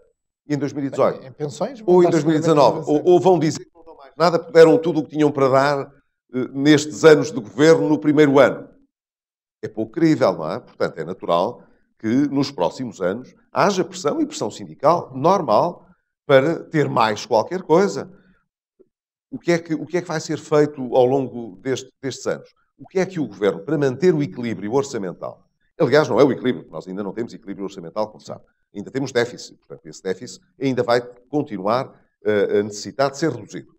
E em 2018? Bem, em pensões? Ou em 2019? Ou, ou, vão dizer que não dão mais nada, porque deram tudo o que tinham para dar eh, nestes anos de governo no primeiro ano. É pouco crível, não é? Portanto, é natural que nos próximos anos haja pressão e pressão sindical normal para ter mais qualquer coisa. O que é que, o que, é que vai ser feito ao longo deste, destes anos? O que é que o governo, para manter o equilíbrio orçamental, aliás, não é o equilíbrio, nós ainda não temos equilíbrio orçamental, como sabe, ainda temos déficit, portanto, esse déficit ainda vai continuar eh, a necessitar de ser reduzido.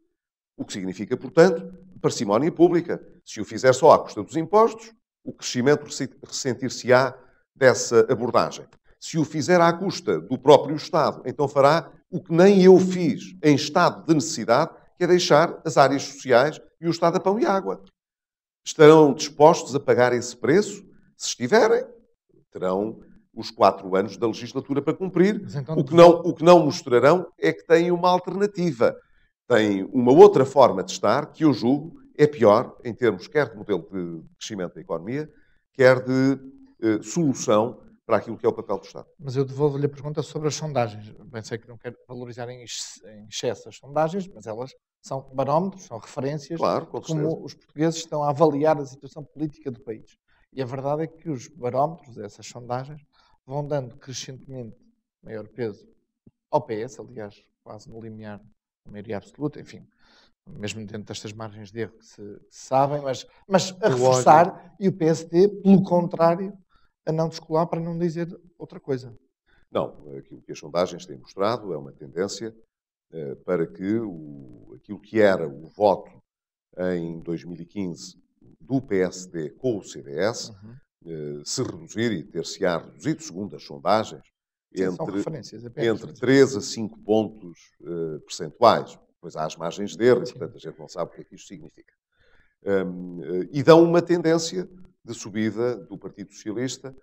O que significa, portanto, parcimónia pública. Se o fizer só à custa dos impostos, o crescimento ressentir-se-á dessa abordagem. Se o fizer à custa do próprio Estado, então fará o que nem eu fiz em estado de necessidade, que é deixar as áreas sociais e o Estado a pão e água. Estarão dispostos a pagar esse preço? Se estiverem, terão os quatro anos da legislatura para cumprir. Então, o, que não, o que não mostrarão é que têm uma alternativa tem uma outra forma de estar que eu julgo é pior em termos quer de modelo de crescimento da economia, quer de eh, solução para aquilo que é o papel do Estado. Mas eu devolvo-lhe a pergunta sobre as sondagens. Bem sei que não quero valorizar em excesso as sondagens, mas elas são barómetros, são referências claro, com como os portugueses estão a avaliar a situação política do país. E a verdade é que os barómetros, essas sondagens, vão dando crescentemente maior peso ao PS, aliás, quase no limiar a maioria absoluta, enfim, mesmo dentro destas margens de erro que se, que se sabem, mas, mas a reforçar e o PSD, pelo contrário, a não descolar para não dizer outra coisa. Não, aquilo que as sondagens têm mostrado é uma tendência eh, para que o, aquilo que era o voto em 2015 do PSD com o CDS uhum. eh, se reduzir e ter-se-á reduzido, segundo as sondagens, entre, entre 3 a 5 pontos uh, percentuais. Pois há as margens de erro, portanto a gente não sabe o que é que isto significa. Um, eh, e dão uma tendência de subida do Partido Socialista,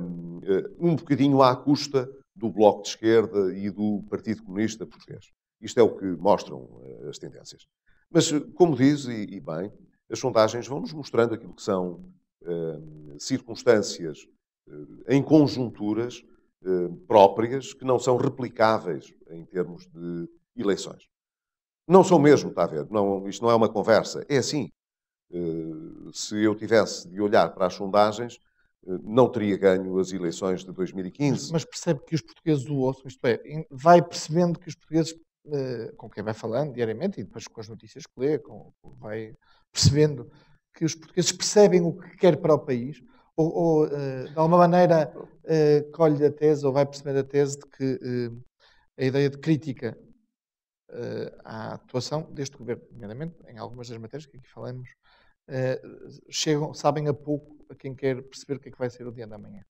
um, eh, um bocadinho à custa do Bloco de Esquerda e do Partido Comunista Português. Isto é o que mostram as tendências. Mas, como diz, e, e bem, as sondagens vão nos mostrando aquilo que são circunstâncias em conjunturas eh, próprias que não são replicáveis em termos de eleições. Não são mesmo, está a ver? Não, isto não é uma conversa. É assim. Eh, se eu tivesse de olhar para as sondagens, eh, não teria ganho as eleições de 2015. Mas percebe que os portugueses o ouçam, isto é, vai percebendo que os portugueses, com quem vai falando diariamente e depois com as notícias que lê, com, vai percebendo que os portugueses percebem o que quer para o país ou, ou eh, de alguma maneira eh, colhe a tese ou vai perceber a tese de que eh, a ideia de crítica à atuação deste governo, primeiramente em algumas das matérias que aqui falamos, chegam, sabem a pouco a quem quer perceber o que é que vai ser o dia da manhã.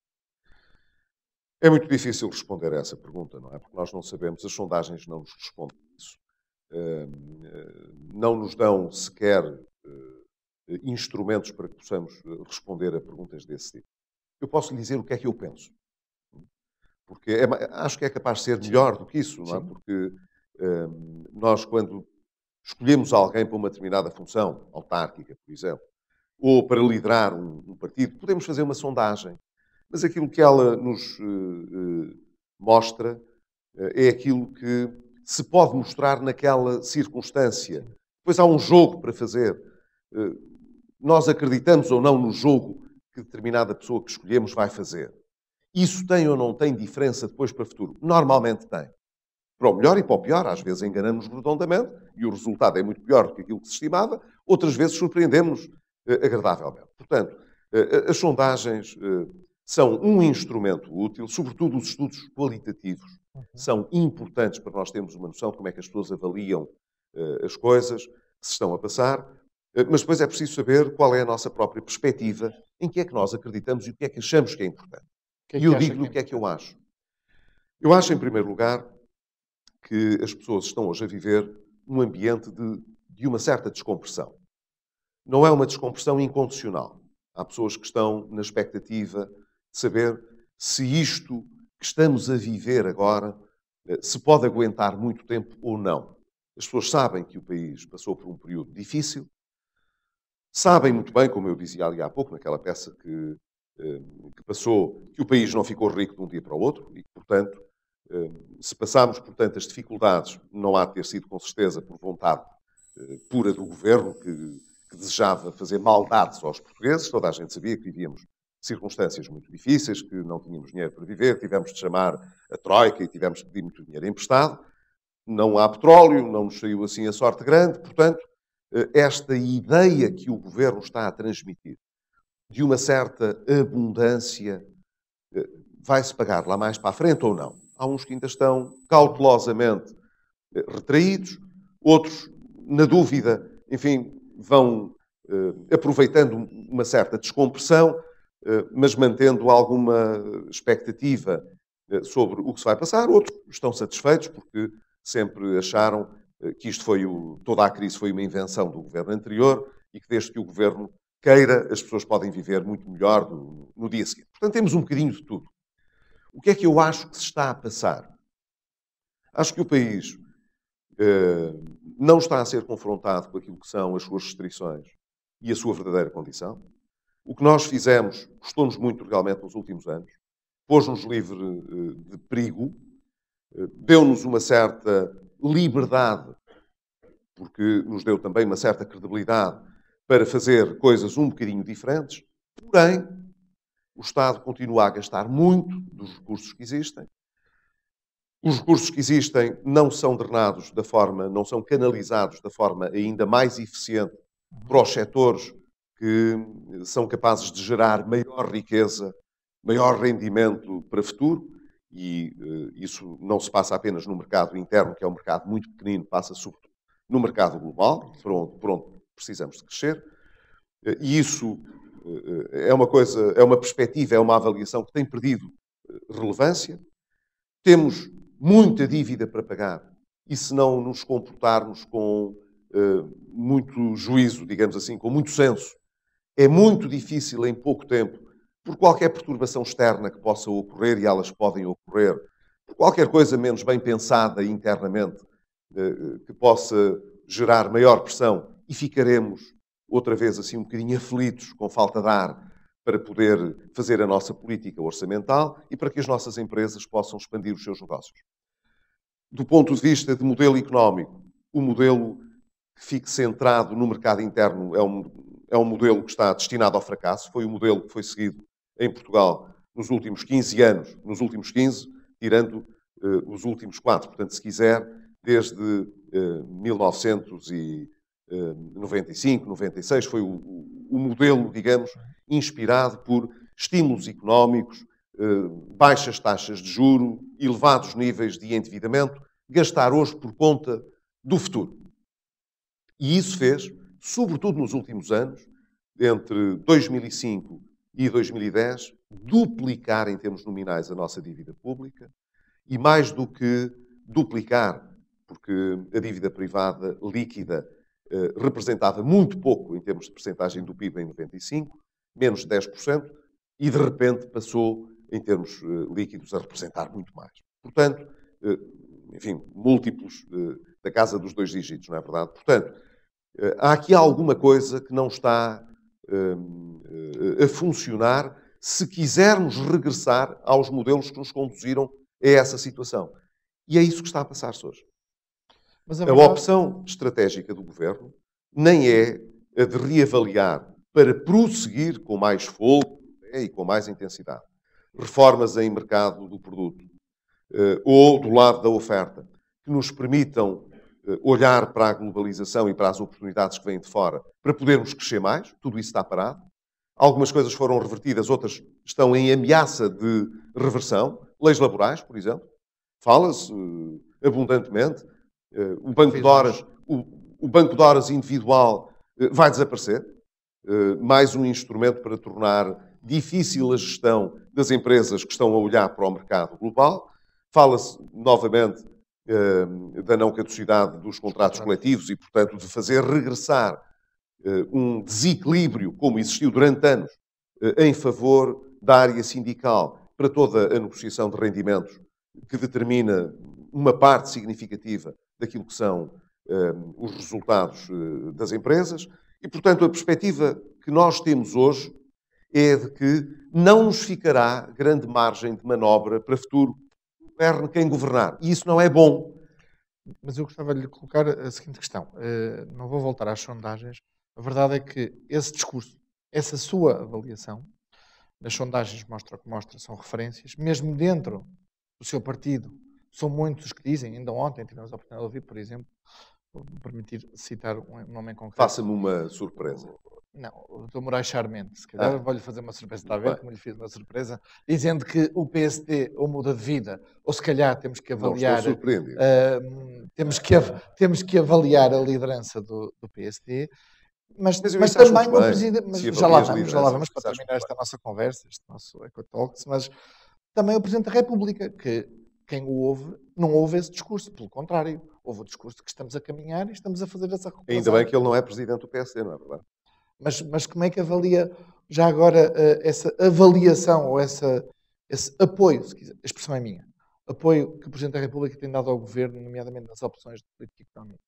É muito difícil responder a essa pergunta, não é? Porque nós não sabemos, as sondagens não nos respondem isso. Ehm, não nos dão sequer instrumentos para que possamos eh, responder a perguntas desse tipo. Eu posso lhe dizer o que é que eu penso. Hum? Porque é, acho que é capaz de ser melhor do que isso, não é? Porque hum, nós, quando escolhemos alguém para uma determinada função, autárquica, por exemplo, ou para liderar um, um partido, podemos fazer uma sondagem. Mas aquilo que ela nos uh, mostra uh, é aquilo que se pode mostrar naquela circunstância. Depois há um jogo para fazer nós acreditamos ou não no jogo que determinada pessoa que escolhemos vai fazer. Isso tem ou não tem diferença depois para o futuro? Normalmente tem. Para o melhor e para o pior, às vezes enganamos redondamente e o resultado é muito pior do que aquilo que se estimava, outras vezes surpreendemos eh, agradavelmente. Portanto, eh, eh, as sondagens eh, são um instrumento útil, sobretudo os estudos qualitativos uhum. são importantes para nós termos uma noção de como é que as pessoas avaliam eh, as coisas que se estão a passar, eh, mas depois é preciso saber qual é a nossa própria perspectiva, em que é que nós acreditamos e o que é que achamos que é importante. Que é que e eu digo-lhe é o que é que eu acho. Eu acho, em primeiro lugar, que as pessoas estão hoje a viver um ambiente de, de uma certa descompressão. Não é uma descompressão incondicional. Há pessoas que estão na expectativa de saber se isto que estamos a viver agora eh, se pode aguentar muito tempo ou não. As pessoas sabem que o país passou por um período difícil, Sabem muito bem, como eu dizia ali há pouco, naquela peça que, eh, que passou, que o país não ficou rico de um dia para o outro e que, portanto, eh, se passámos portanto, as dificuldades, não há de ter sido, com certeza, por vontade eh, pura do governo, que, que desejava fazer maldades aos portugueses. Toda a gente sabia que vivíamos circunstâncias muito difíceis, que não tínhamos dinheiro para viver, tivemos de chamar a Troika e tivemos de pedir muito dinheiro emprestado. Não há petróleo, não nos saiu assim a sorte grande, portanto, eh, esta ideia que o governo está a transmitir de uma certa abundância eh, vai-se pagar lá mais para a frente ou não? Há uns que ainda estão cautelosamente eh, retraídos, outros, na dúvida, enfim, vão aproveitando uma certa descompressão, mas mantendo alguma expectativa sobre o que se vai passar. Outros estão satisfeitos porque sempre acharam eh, que isto foi o, toda a crise foi uma invenção do governo anterior e que desde que o governo queira, as pessoas podem viver muito melhor no, no dia seguinte. Portanto, temos um bocadinho de tudo. O que é que eu acho que se está a passar? Acho que o país eh, não está a ser confrontado com aquilo que são as suas restrições e a sua verdadeira condição. O que nós fizemos custou-nos muito realmente nos últimos anos, pôs-nos livre eh, de perigo, eh, deu-nos uma certa liberdade, porque nos deu também uma certa credibilidade para fazer coisas um bocadinho diferentes, porém, o Estado continua a gastar muito dos recursos que existem. Os recursos que existem não são drenados da forma, não são canalizados da forma ainda mais eficiente para os setores que são capazes de gerar maior riqueza, maior rendimento para o futuro e uh, isso não se passa apenas no mercado interno, que é um mercado muito pequenino, passa sobretudo no mercado global, uhum. por onde, por onde precisamos de crescer. Uh, e isso uh, é uma coisa, é uma perspectiva, é uma avaliação que tem perdido relevância. Temos muita dívida para pagar e se não nos comportarmos com muito juízo, digamos assim, com muito senso, é muito difícil em pouco tempo por qualquer perturbação externa que possa ocorrer, e elas podem ocorrer, por qualquer coisa menos bem pensada internamente eh, eh, que possa gerar maior pressão, e ficaremos outra vez assim um bocadinho aflitos, com falta de ar, para poder fazer a nossa política orçamental e para que as nossas empresas possam expandir os seus negócios. Do ponto de vista de modelo económico, o modelo que fique centrado no mercado interno é um, é um modelo que está destinado ao fracasso. Foi o modelo que foi seguido em Portugal nos últimos 15 anos, nos últimos 15, tirando eh, os últimos 4, portanto, se quiser, desde 1995, eh, 96, eh, foi o, o, modelo, digamos, inspirado por estímulos económicos, baixas taxas de juro, elevados níveis de endividamento, gastar hoje por conta do futuro. E isso fez, sobretudo nos últimos anos, entre 2005 e 2010, duplicar em termos nominais a nossa dívida pública e mais do que duplicar, porque a dívida privada líquida eh, representava muito pouco em termos de percentagem do PIB em 95, menos 10%, e de repente passou em termos eh, líquidos a representar muito mais. Portanto, eh, enfim, múltiplos eh, da casa dos dois dígitos, não é verdade? Portanto, eh, há aqui alguma coisa que não está Hum, eh, a funcionar se quisermos regressar aos modelos que nos conduziram a essa situação. E é isso que está a passar-se hoje. É a, verdade... a opção estratégica do governo nem é a de reavaliar para prosseguir com mais fogo e com mais intensidade reformas em mercado do produto eh, ou do lado da oferta que nos permitam eh, olhar para a globalização e para as oportunidades que vêm de fora para podermos crescer mais. Tudo isso está parado. Algumas coisas foram revertidas, outras estão em ameaça de reversão. Leis laborais, por exemplo. Fala-se eh, abundantemente. Eh, o, banco de horas, o, o, banco de horas individual vai desaparecer. mais um instrumento para tornar difícil a gestão das empresas que estão a olhar para o mercado global. Fala-se novamente eh, da não caducidade dos contratos coletivos e, portanto, de fazer regressar eh, um desequilíbrio, como existiu durante anos, eh, em favor da área sindical para toda a negociação de rendimentos, que determina uma parte significativa daquilo que são os resultados das empresas. E, portanto, a perspectiva que nós temos hoje é de que não nos ficará grande margem de manobra para futuro quem governar. E isso não é bom. Mas eu gostava de lhe colocar a seguinte questão. Eh, não vou voltar às sondagens. A verdade é que esse discurso, essa sua avaliação, nas sondagens mostra o que mostra, são referências, mesmo dentro do seu partido, são muitos os que dizem, ainda ontem tivemos a oportunidade de ouvir, por exemplo, me permitir citar um nome em concreto. Faça-me uma surpresa. Não, o Dr. Moraes Charmente, se calhar ah. vou-lhe fazer uma surpresa, está a ver como lhe fiz uma surpresa, dizendo que o PST ou muda de vida, ou se calhar temos que avaliar. Não, uh, hum, temos, que, temos que avaliar a liderança do, do PST, mas, mas, mas também o presidente. já lá vamos, já lá vamos para terminar esta nossa conversa, este nosso Ecotalks, mas também o Presidente da República, que quem o ouve, não ouve esse discurso, pelo contrário houve o discurso que estamos a caminhar e estamos a fazer essa recuperação. Ainda bem que ele não é presidente do PSD, não é verdade? Mas, mas como é que avalia, já agora, eh, essa avaliação ou essa, esse apoio, se quiser, a expressão é minha, apoio que o Presidente da República tem dado ao Governo, nomeadamente nas opções de política económica?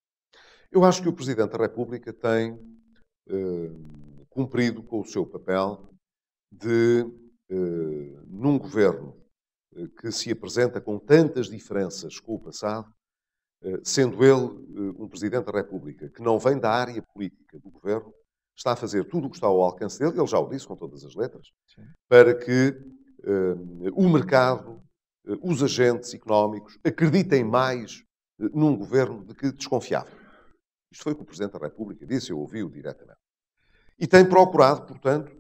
Eu acho que o Presidente da República tem eh, cumprido com o seu papel de, eh, num governo que se apresenta com tantas diferenças com o passado, eh, sendo ele eh, um Presidente da República que não vem da área política do governo, está a fazer tudo o que está ao alcance dele, ele já o disse com todas as letras, Sim. para que um, eh, o mercado, os agentes económicos acreditem mais num governo de que desconfiavam. Isto foi o que o Presidente da República disse, eu ouvi-o diretamente. E tem procurado, portanto,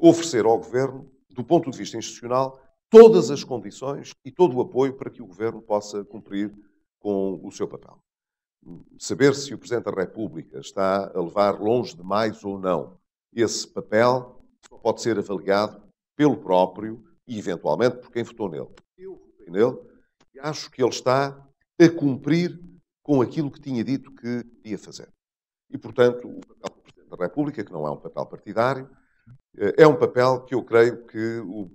oferecer ao governo, do ponto de vista institucional, todas as condições e todo o apoio para que o governo possa cumprir com o seu papel. Saber se o Presidente da República está a levar longe demais ou não esse papel só pode ser avaliado pelo próprio e, eventualmente, por quem votou nele. Eu votei nele e acho que ele está a cumprir com aquilo que tinha dito que ia fazer. E, portanto, o papel do Presidente da República, que não é um papel partidário, eh, é um papel que eu creio que o,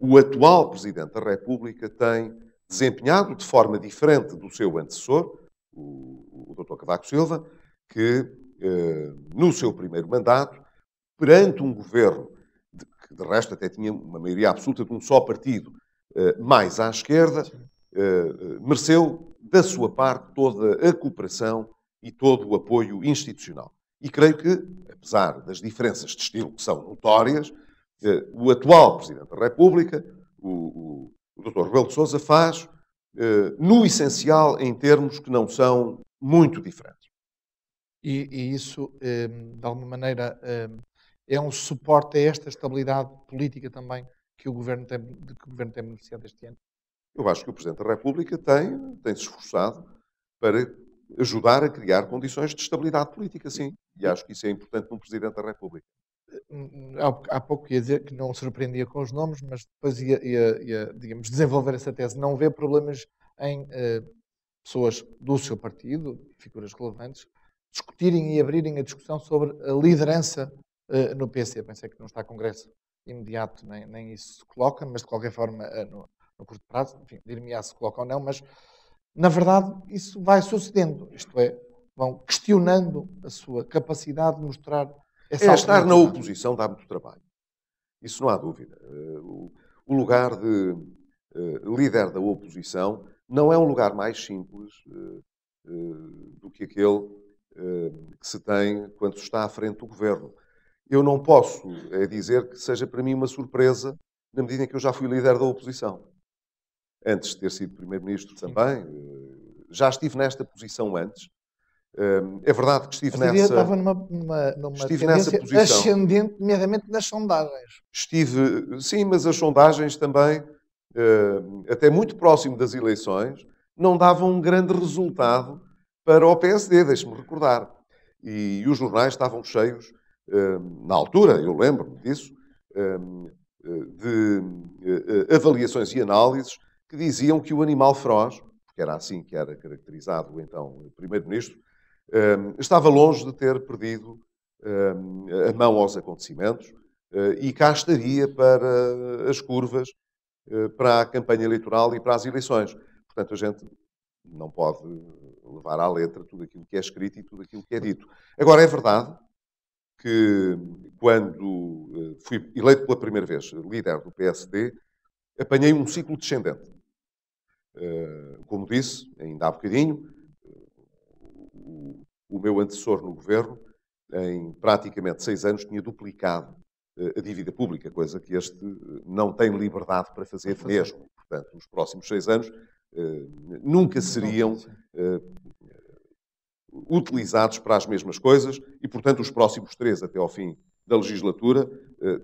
o atual Presidente da República tem desempenhado de forma diferente do seu antecessor, o, o Dr. Cavaco Silva, que eh, no seu primeiro mandato, perante um governo de, que de resto até tinha uma maioria absoluta de um só partido, eh, mais à esquerda, eh, eh, mereceu da sua parte toda a cooperação e todo o apoio institucional. E creio que, apesar das diferenças de estilo que são notórias, eh, o atual Presidente da República, o, o o Dr. Rebelo de Sousa faz, eh, no essencial, em termos que não são muito diferentes. E, e isso, eh, de alguma maneira, eh, é um suporte a esta estabilidade política também que o governo tem, de que o governo tem beneficiado este ano? Eu acho que o Presidente da República tem, tem se esforçado para ajudar a criar condições de estabilidade política, sim. E acho que isso é importante num Presidente da República. Hum, hum, há pouco ia dizer que não surpreendia com os nomes, mas depois ia, ia, ia digamos, desenvolver essa tese. Não vê problemas em uh, pessoas do seu partido, figuras relevantes, discutirem e abrirem a discussão sobre a liderança uh, no PC. Pensei que não está a congresso imediato, nem, nem isso se coloca, mas de qualquer forma, uh, no, no, curto prazo, enfim, dir-me-á se coloca ou não, mas na verdade isso vai sucedendo, isto é, vão questionando a sua capacidade de mostrar é, é estar na oposição dá muito trabalho. Isso não há dúvida. Eh, o lugar de eh, líder da oposição não é um lugar mais simples eh, do que aquele que se tem quando se está à frente do governo. Eu não posso dizer que seja para mim uma surpresa na medida em que eu já fui líder da oposição. Antes de ter sido primeiro-ministro também, já estive nesta posição antes, é verdade que estive nessa. Estava numa, numa, numa estive nessa posição. ascendente, nomeadamente nas sondagens. Estive, sim, mas as sondagens também, até muito próximo das eleições, não davam um grande resultado para o PSD, deixe-me recordar. E, os jornais estavam cheios, na altura, eu lembro-me disso, de eh, avaliações e análises que diziam que o animal feroz, que era assim que era caracterizado então, o então Primeiro-Ministro, estava longe de ter perdido a mão aos acontecimentos eh, e cá estaria para as curvas, eh, para a campanha eleitoral e para as eleições. Portanto, a gente não pode levar à letra tudo aquilo que é escrito e tudo aquilo que é dito. Agora, é verdade que quando eh, fui eleito pela primeira vez líder do PSD, apanhei um ciclo descendente. Como disse, ainda há bocadinho, o, meu antecessor no governo, em praticamente seis anos, tinha duplicado eh, a dívida pública, coisa que este eh, não tem liberdade para fazer mesmo. Portanto, nos próximos seis anos, eh, nunca seriam utilizados para as mesmas coisas e, portanto, os próximos três, até ao fim da legislatura,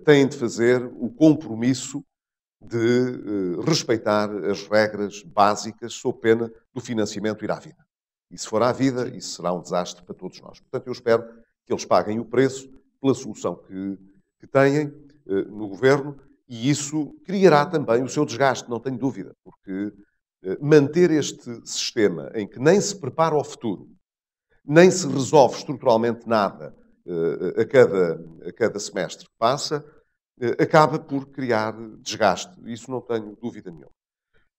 têm de fazer o compromisso de respeitar as regras básicas, sob pena do financiamento ir à vida. E se for à vida, isso será um desastre para todos nós. Portanto, eu espero que eles paguem o preço pela solução que, que têm eh, no governo e isso criará também o seu desgaste, não tenho dúvida, porque eh, manter este sistema em que nem se prepara ao futuro, nem se resolve estruturalmente nada eh, a, cada, a cada semestre que passa, acaba por criar desgaste. Isso não tenho dúvida nenhuma.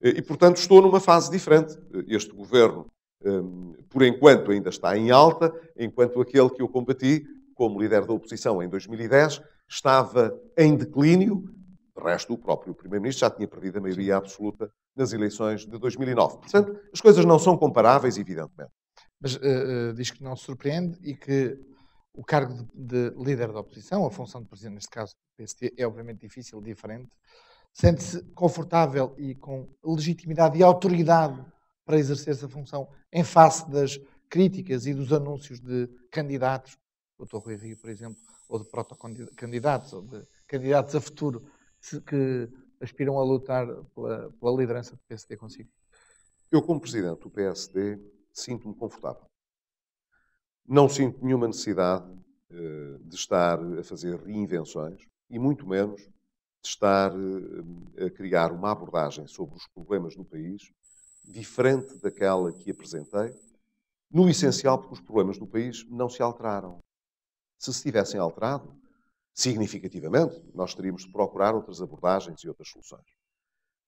E, portanto, estou numa fase diferente. Este governo Hum, por enquanto ainda está em alta, enquanto aquele que eu combati como líder da oposição em 2010 estava em declínio. De resto, o próprio Primeiro-Ministro já tinha perdido a maioria absoluta nas eleições de 2009. Portanto, as coisas não são comparáveis, evidentemente. Mas uh, uh, diz que não surpreende e que o cargo de, de, líder da oposição, a função de presidente, neste caso do PST, é obviamente difícil, diferente. Sente-se confortável e com legitimidade e autoridade para exercer essa função em face das críticas e dos anúncios de candidatos, o Dr. Rui Rio, por exemplo, ou de protocandidatos, ou de candidatos a futuro que aspiram a lutar pela, pela liderança do PSD consigo? Eu, como presidente do PSD, sinto-me confortável. Não sinto nenhuma necessidade eh, de estar a fazer reinvenções e muito menos de estar eh, a criar uma abordagem sobre os problemas do país diferente daquela que apresentei, no essencial porque os problemas do país não se alteraram. Se se tivessem alterado, significativamente, nós teríamos de procurar outras abordagens e outras soluções.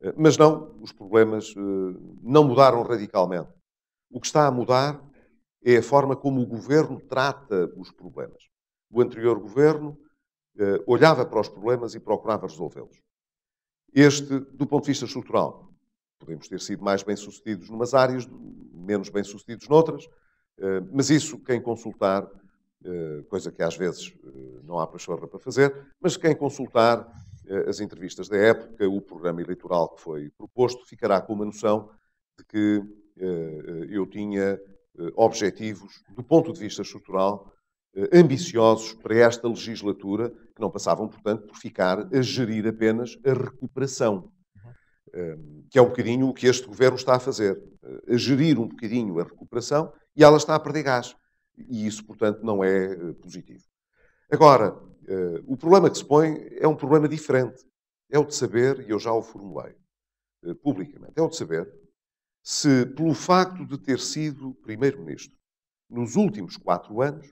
Eh, mas não, os problemas eh, não mudaram radicalmente. O que está a mudar é a forma como o governo trata os problemas. O anterior governo eh, olhava para os problemas e procurava resolvê-los. Este, do ponto de vista estrutural, Podemos ter sido mais bem-sucedidos numas áreas, menos bem-sucedidos noutras, eh, mas isso quem consultar, eh, coisa que às vezes eh, não há pachorra para fazer, mas quem consultar as entrevistas da época, o programa eleitoral que foi proposto, ficará com uma noção de que eu tinha objetivos, do ponto de vista estrutural, ambiciosos para esta legislatura, que não passavam, portanto, por ficar a gerir apenas a recuperação que é um bocadinho o que este governo está a fazer, eh, a gerir um bocadinho a recuperação e ela está a perder gás. E isso, portanto, não é eh, positivo. Agora, eh, o problema que se põe é um problema diferente. É o de saber, e eu já o formulei publicamente, é o de saber se, pelo facto de ter sido Primeiro-Ministro nos últimos quatro anos,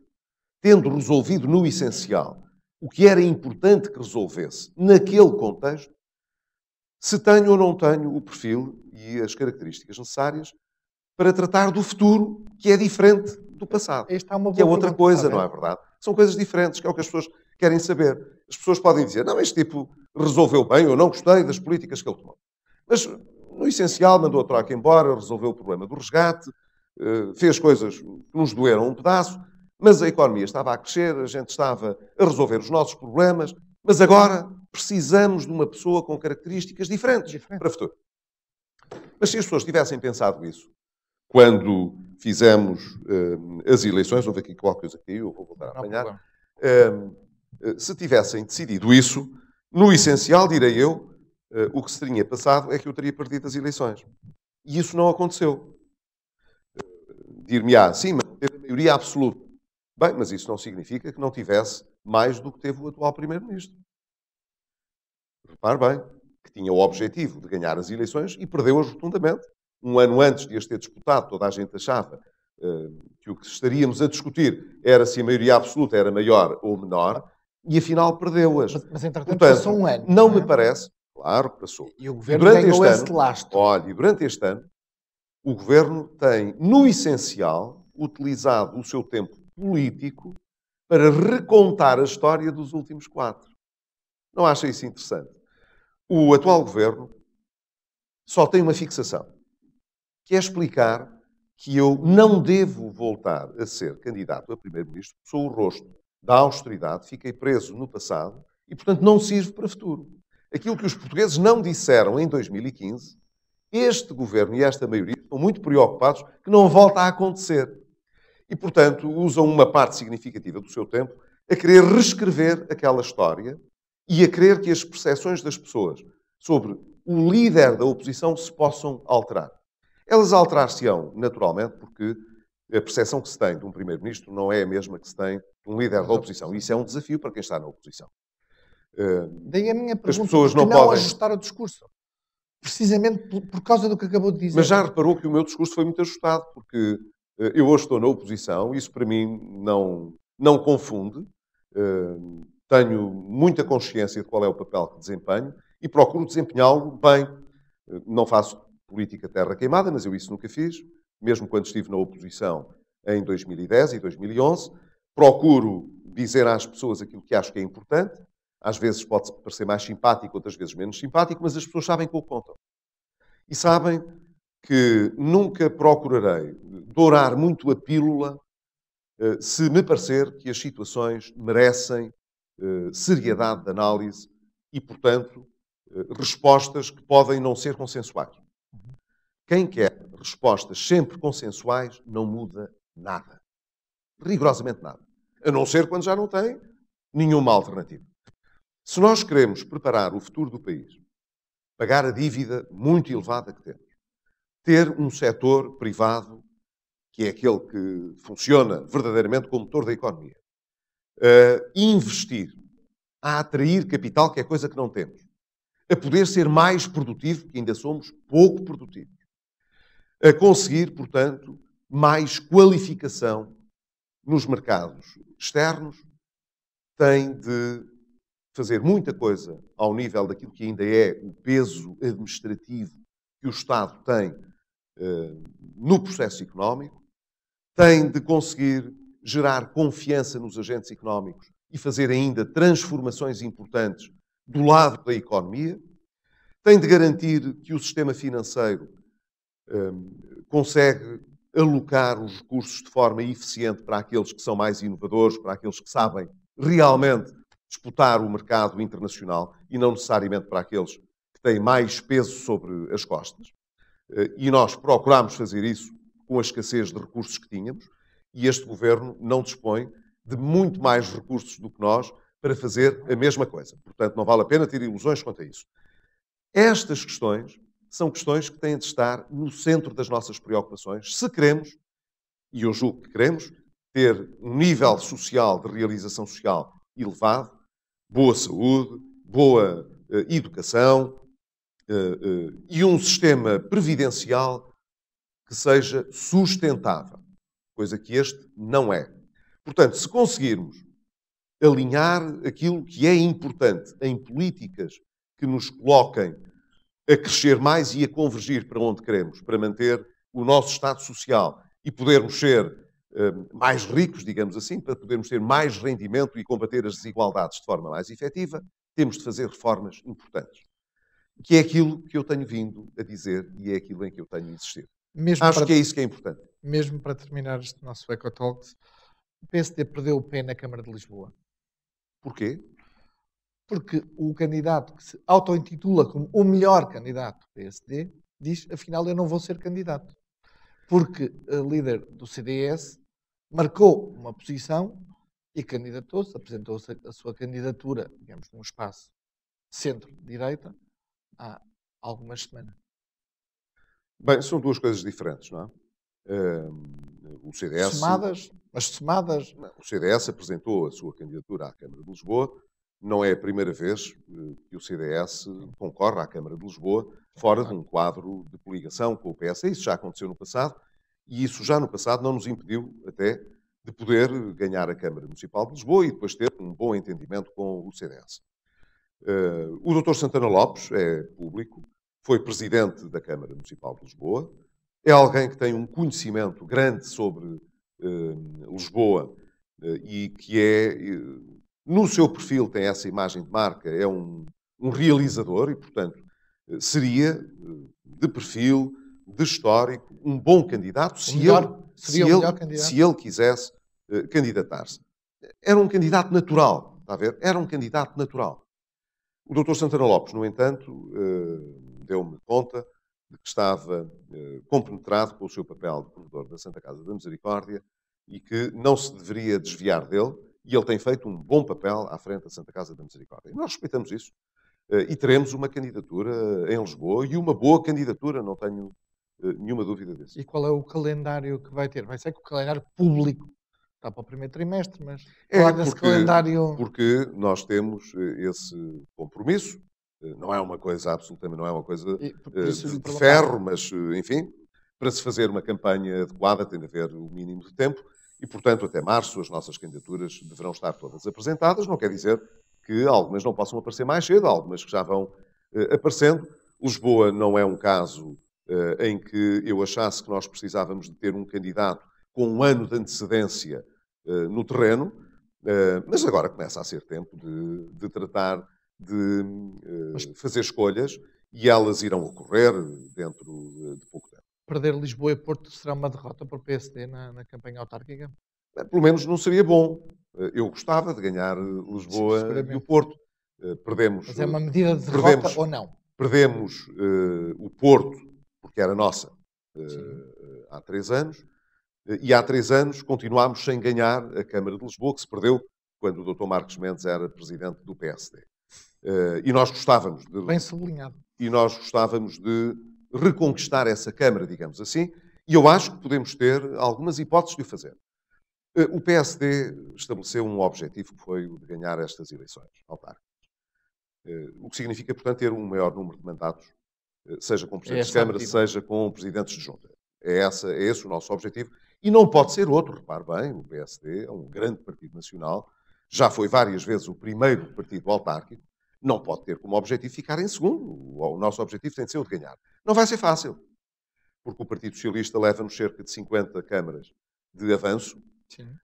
tendo resolvido no essencial o que era importante que resolvesse naquele contexto, se tenho ou não tenho o perfil e as características necessárias para tratar do futuro que é diferente do passado. Esta é uma que é outra coisa, não é verdade? São coisas diferentes, que é o que as pessoas querem saber. As pessoas podem dizer, não, este tipo resolveu bem ou não gostei das políticas que ele tomou. Mas, no essencial, mandou a troca embora, resolveu o problema do resgate, eh, fez coisas que nos doeram um pedaço, mas a economia estava a crescer, a gente estava a resolver os nossos problemas, mas agora precisamos de uma pessoa com características diferentes Diferente. para o futuro. Mas se as pessoas tivessem pensado isso, quando fizemos eh, as eleições, houve aqui qualquer coisa que eu vou voltar a apanhar, eh, eh, se tivessem decidido isso, no essencial, direi eu, uh, o que se teria passado é que eu teria perdido as eleições. E isso não aconteceu. Uh, Dir-me-á, sim, mas teve maioria absoluta. Bem, mas isso não significa que não tivesse mais do que teve o atual Primeiro-Ministro. Repare bem, que tinha o objetivo de ganhar as eleições e perdeu-as rotundamente. Um ano antes de as ter disputado, toda a gente achava uh, que o que estaríamos a discutir era se a maioria absoluta era maior ou menor, e afinal perdeu-as. Mas, mas entretanto Portanto, passou um ano. Não, não é? me parece, claro, passou. E o governo e durante ganhou este esse ano, lastro. Olha, e durante este ano, o governo tem, no essencial, utilizado o seu tempo político para recontar a história dos últimos quatro. Não acha isso interessante? O atual governo só tem uma fixação, que é explicar que eu não devo voltar a ser candidato a primeiro-ministro, sou o rosto da austeridade, fiquei preso no passado e, portanto, não sirvo para futuro. Aquilo que os portugueses não disseram em 2015, este governo e esta maioria estão muito preocupados que não volta a acontecer e, portanto, usam uma parte significativa do seu tempo a querer reescrever aquela história e a querer que as percepções das pessoas sobre o líder da oposição se possam alterar. Elas alterar-se-ão, naturalmente, porque a percepção que se tem de um primeiro-ministro não é a mesma que se tem de um líder da oposição. Isso é um desafio para quem está na oposição. Eh, Daí a minha pergunta, as pessoas não, não podem... ajustar o discurso? Precisamente por, por causa do que acabou de dizer. Mas já reparou que o meu discurso foi muito ajustado, porque eh, eu hoje estou na oposição, isso para mim não, não confunde. Eh, tenho muita consciência de qual é o papel que desempenho e procuro desempenhá-lo bem. Eh, não faço política terra queimada, mas eu isso nunca fiz, mesmo quando estive na oposição em 2010 e 2011. Procuro dizer às pessoas aquilo que acho que é importante. Às vezes pode parecer mais simpático, outras vezes menos simpático, mas as pessoas sabem com o que contam. E sabem que nunca procurarei dourar muito a pílula eh, se me parecer que as situações merecem eh, seriedade de análise e, portanto, eh, respostas que podem não ser consensuais. Uhum. Quem quer respostas sempre consensuais não muda nada. Rigorosamente nada. A não ser quando já não tem nenhuma alternativa. Se nós queremos preparar o futuro do país, pagar a dívida muito elevada que temos, ter um setor privado que é aquele que funciona verdadeiramente como motor da economia. Uh, investir a atrair capital, que é coisa que não temos. A poder ser mais produtivo, que ainda somos pouco produtivos. A conseguir, portanto, mais qualificação nos mercados externos, tem de fazer muita coisa ao nível daquilo que ainda é o peso administrativo que o Estado tem eh, no processo económico, tem de conseguir gerar confiança nos agentes económicos e fazer ainda transformações importantes do lado da economia, tem de garantir que o sistema financeiro ehm, consegue alocar os recursos de forma eficiente para aqueles que são mais inovadores, para aqueles que sabem realmente disputar o mercado internacional e não necessariamente para aqueles que têm mais peso sobre as costas. Eh, e nós procurámos fazer isso com a escassez de recursos que tínhamos, e este governo não dispõe de muito mais recursos do que nós para fazer a mesma coisa. Portanto, não vale a pena ter ilusões quanto a isso. Estas questões são questões que têm de estar no centro das nossas preocupações, se queremos, e eu julgo que queremos, ter um nível social de realização social elevado, boa saúde, boa eh, educação, eh, eh, e um sistema previdencial que seja sustentável, coisa que este não é. Portanto, se conseguirmos alinhar aquilo que é importante em políticas que nos coloquem a crescer mais e a convergir para onde queremos, para manter o nosso Estado social e podermos ser eh, mais ricos, digamos assim, para podermos ter mais rendimento e combater as desigualdades de forma mais efetiva, temos de fazer reformas importantes que é aquilo que eu tenho vindo a dizer e é aquilo em que eu tenho insistido. Mesmo Acho para, que é isso que é importante. Mesmo para terminar este nosso EcoTalk, o PSD perdeu o pé na Câmara de Lisboa. Porquê? Porque o candidato que se auto-intitula como o melhor candidato do PSD diz, afinal, eu não vou ser candidato. Porque o líder do CDS marcou uma posição e candidatou-se, apresentou -se a sua candidatura, digamos, num espaço centro-direita, há algumas semanas. Bem, são duas coisas diferentes, não é? o CDS. Somadas, mas somadas. O CDS apresentou a sua candidatura à Câmara de Lisboa. Não é a primeira vez eh, que o CDS concorre à Câmara de Lisboa fora de um quadro de coligação com o PS. Isso já aconteceu no passado e isso já no passado não nos impediu até de poder ganhar a Câmara Municipal de Lisboa e depois ter um bom entendimento com o CDS. Uh, o doutor Santana Lopes é público, foi presidente da Câmara Municipal de Lisboa, é alguém que tem um conhecimento grande sobre uh, Lisboa uh, e que é, no seu perfil, tem essa imagem de marca, é um, um realizador e, portanto, seria de perfil, de histórico, um bom candidato, se, melhor, ele, se, ele, candidato. se ele quisesse candidatar-se. Era um candidato natural, está a ver? Era um candidato natural. O Dr. Santana Lopes, no entanto, eh, deu-me conta de que estava eh, compenetrado com o seu papel de provedor da Santa Casa da Misericórdia e que não se deveria desviar dele, e ele tem feito um bom papel à frente da Santa Casa da Misericórdia. nós respeitamos isso. Eh, e teremos uma candidatura em Lisboa e uma boa candidatura, não tenho nenhuma dúvida disso. E qual é o calendário que vai ter? Vai ser o calendário público Está para o primeiro trimestre, mas é, claro, porque, calendário. Porque nós temos eh, esse compromisso. Eh, não é uma coisa absolutamente, não é uma coisa e, eh, de, de ferro, mas enfim, para se fazer uma campanha adequada tem de haver o mínimo de tempo e, portanto, até março as nossas candidaturas deverão estar todas apresentadas. Não quer dizer que algumas não possam aparecer mais cedo, algumas que já vão uh, aparecendo. Lisboa não é um caso uh, em que eu achasse que nós precisávamos de ter um candidato com um ano de antecedência uh, no terreno, uh, mas agora começa a ser tempo de, de tratar de uh, fazer escolhas e elas irão ocorrer dentro de, pouco tempo. Perder Lisboa e Porto será uma derrota para o PSD na, na campanha autárquica? Pelo menos não seria bom. Eu gostava de ganhar Lisboa Sim, e o Porto. Perdemos. Mas é uma medida de derrota perdemos, ou não? Perdemos o Porto, porque era nossa há três anos e há três anos continuámos sem ganhar a Câmara de Lisboa, que se perdeu quando o Dr. Marcos Mendes era presidente do PSD. Eh, e nós gostávamos de. Bem sublinhado. E nós gostávamos de reconquistar essa Câmara, digamos assim, e eu acho que podemos ter algumas hipóteses de o fazer. Eh, o PSD estabeleceu um objetivo que foi o de ganhar estas eleições autárquicas. Eh, o que significa, portanto, ter um maior número de mandatos, seja com presidentes é de Câmara, seja com presidentes de junta. É, essa, é esse o nosso objetivo e não pode ser outro, repare bem, o PSD é um grande partido nacional, já foi várias vezes o primeiro partido autárquico, não pode ter como objetivo ficar em segundo. O nosso objetivo tem de ser o de ganhar. Não vai ser fácil, porque o Partido Socialista leva-nos cerca de 50 câmaras de avanço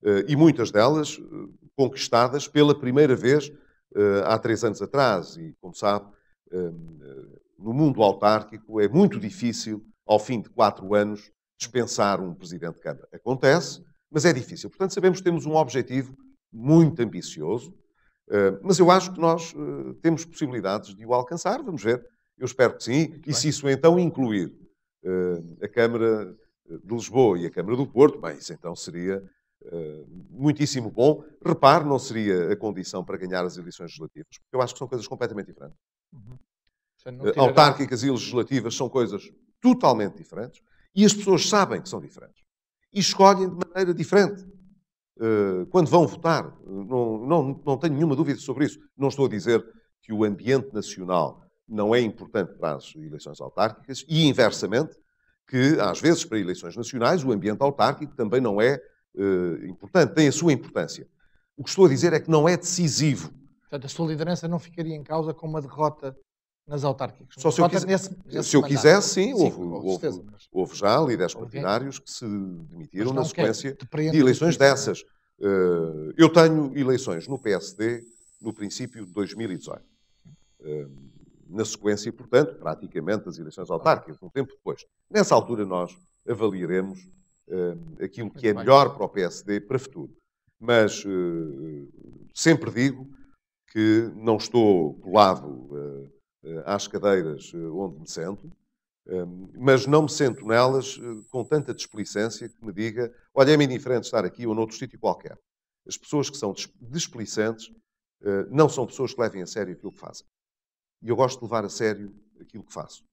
eh, e muitas delas eh, conquistadas pela primeira vez eh, há três anos atrás. E, como sabe, no mundo autárquico é muito difícil, ao fim de quatro anos, dispensar um presidente de Câmara. Acontece, mas é difícil. Portanto, sabemos que temos um objetivo muito ambicioso, eh, mas eu acho que nós eh, temos possibilidades de o alcançar. Vamos ver. Eu espero que sim. Muito e bem. se isso então incluir eh, a Câmara de Lisboa e a Câmara do Porto, bem, isso então seria muitíssimo bom. Repare, não seria a condição para ganhar as eleições legislativas, porque eu acho que são coisas completamente diferentes. Uhum. Tirará... Autárquicas e legislativas são coisas totalmente diferentes. E as pessoas sabem que são diferentes. E escolhem de maneira diferente eh, quando vão votar. Não, não, não tenho nenhuma dúvida sobre isso. Não estou a dizer que o ambiente nacional não é importante para as eleições autárquicas e, inversamente, que às vezes para eleições nacionais o ambiente autárquico também não é uh, importante, tem a sua importância. O que estou a dizer é que não é decisivo. Portanto, a sua liderança não ficaria em causa com uma derrota nas autárquicas. Só se eu, quis... nesse, nesse se eu quisesse, sim, houve, sim, houve, certeza, houve já líderes partidários que se demitiram na sequência de eleições dessas. Uh, eu tenho eleições no PSD no princípio de 2018. Uh, eh, na sequência, portanto, praticamente das eleições autárquicas, um tempo depois. Nessa altura nós avaliaremos uh, aquilo que é melhor para o PSD para o futuro. Mas sempre digo que não estou colado eh, às cadeiras eh, onde me sento, ehm, mas não me sento nelas eh, com tanta desplicência que me diga: olha, é-me indiferente estar aqui ou noutro sítio qualquer. As pessoas que são desplicentes não são pessoas que levem a sério aquilo que fazem. E eu gosto de levar a sério aquilo que faço.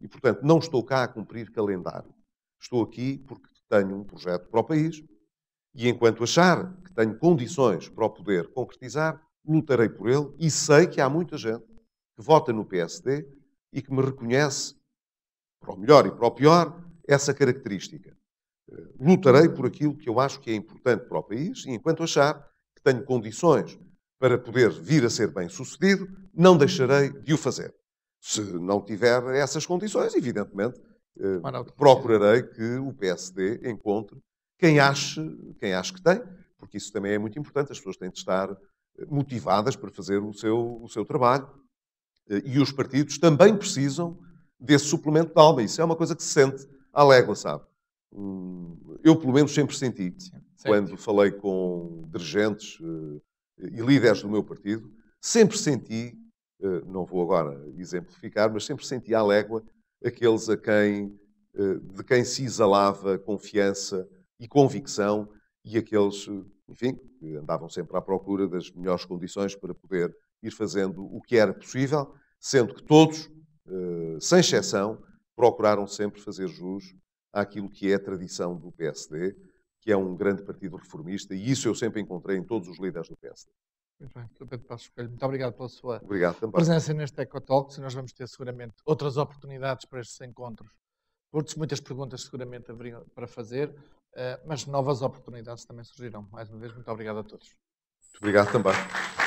E, portanto, não estou cá a cumprir calendário. Estou aqui porque tenho um projeto para o país e, enquanto achar que tenho condições para o poder concretizar, lutarei por ele e sei que há muita gente que vota no PSD e que me reconhece, para o melhor e para o pior, essa característica. Eh, lutarei por aquilo que eu acho que é importante para o país e, enquanto achar que tenho condições para poder vir a ser bem sucedido, não deixarei de o fazer. Se não tiver essas condições, evidentemente, eh, procurarei que o PSD encontre quem ache, quem que tem, porque isso também é muito importante. As pessoas têm de estar motivadas para fazer o seu, o seu trabalho eh, e os partidos também precisam desse suplemento de alma. Isso é uma coisa que se sente à légua, sabe? Hum, eu, pelo menos, sempre senti, quando falei com dirigentes eh, e líderes do meu partido, sempre senti, eh, não vou agora exemplificar, mas sempre senti à légua aqueles a quem, de quem se exalava confiança e convicção e aqueles, enfim, que andavam sempre à procura das melhores condições para poder ir fazendo o que era possível, sendo que todos, eh, sem exceção, procuraram sempre fazer jus àquilo que é a tradição do PSD, que é um grande partido reformista, e isso eu sempre encontrei em todos os líderes do PSD. Muito bem, Sr. Pedro Passos Coelho, muito obrigado pela sua obrigado, presença neste Se Nós vamos ter seguramente outras oportunidades para estes encontros, porque muitas perguntas seguramente haveriam para fazer, eh, mas novas oportunidades também surgirão. Mais uma vez, muito obrigado a todos. Muito obrigado também.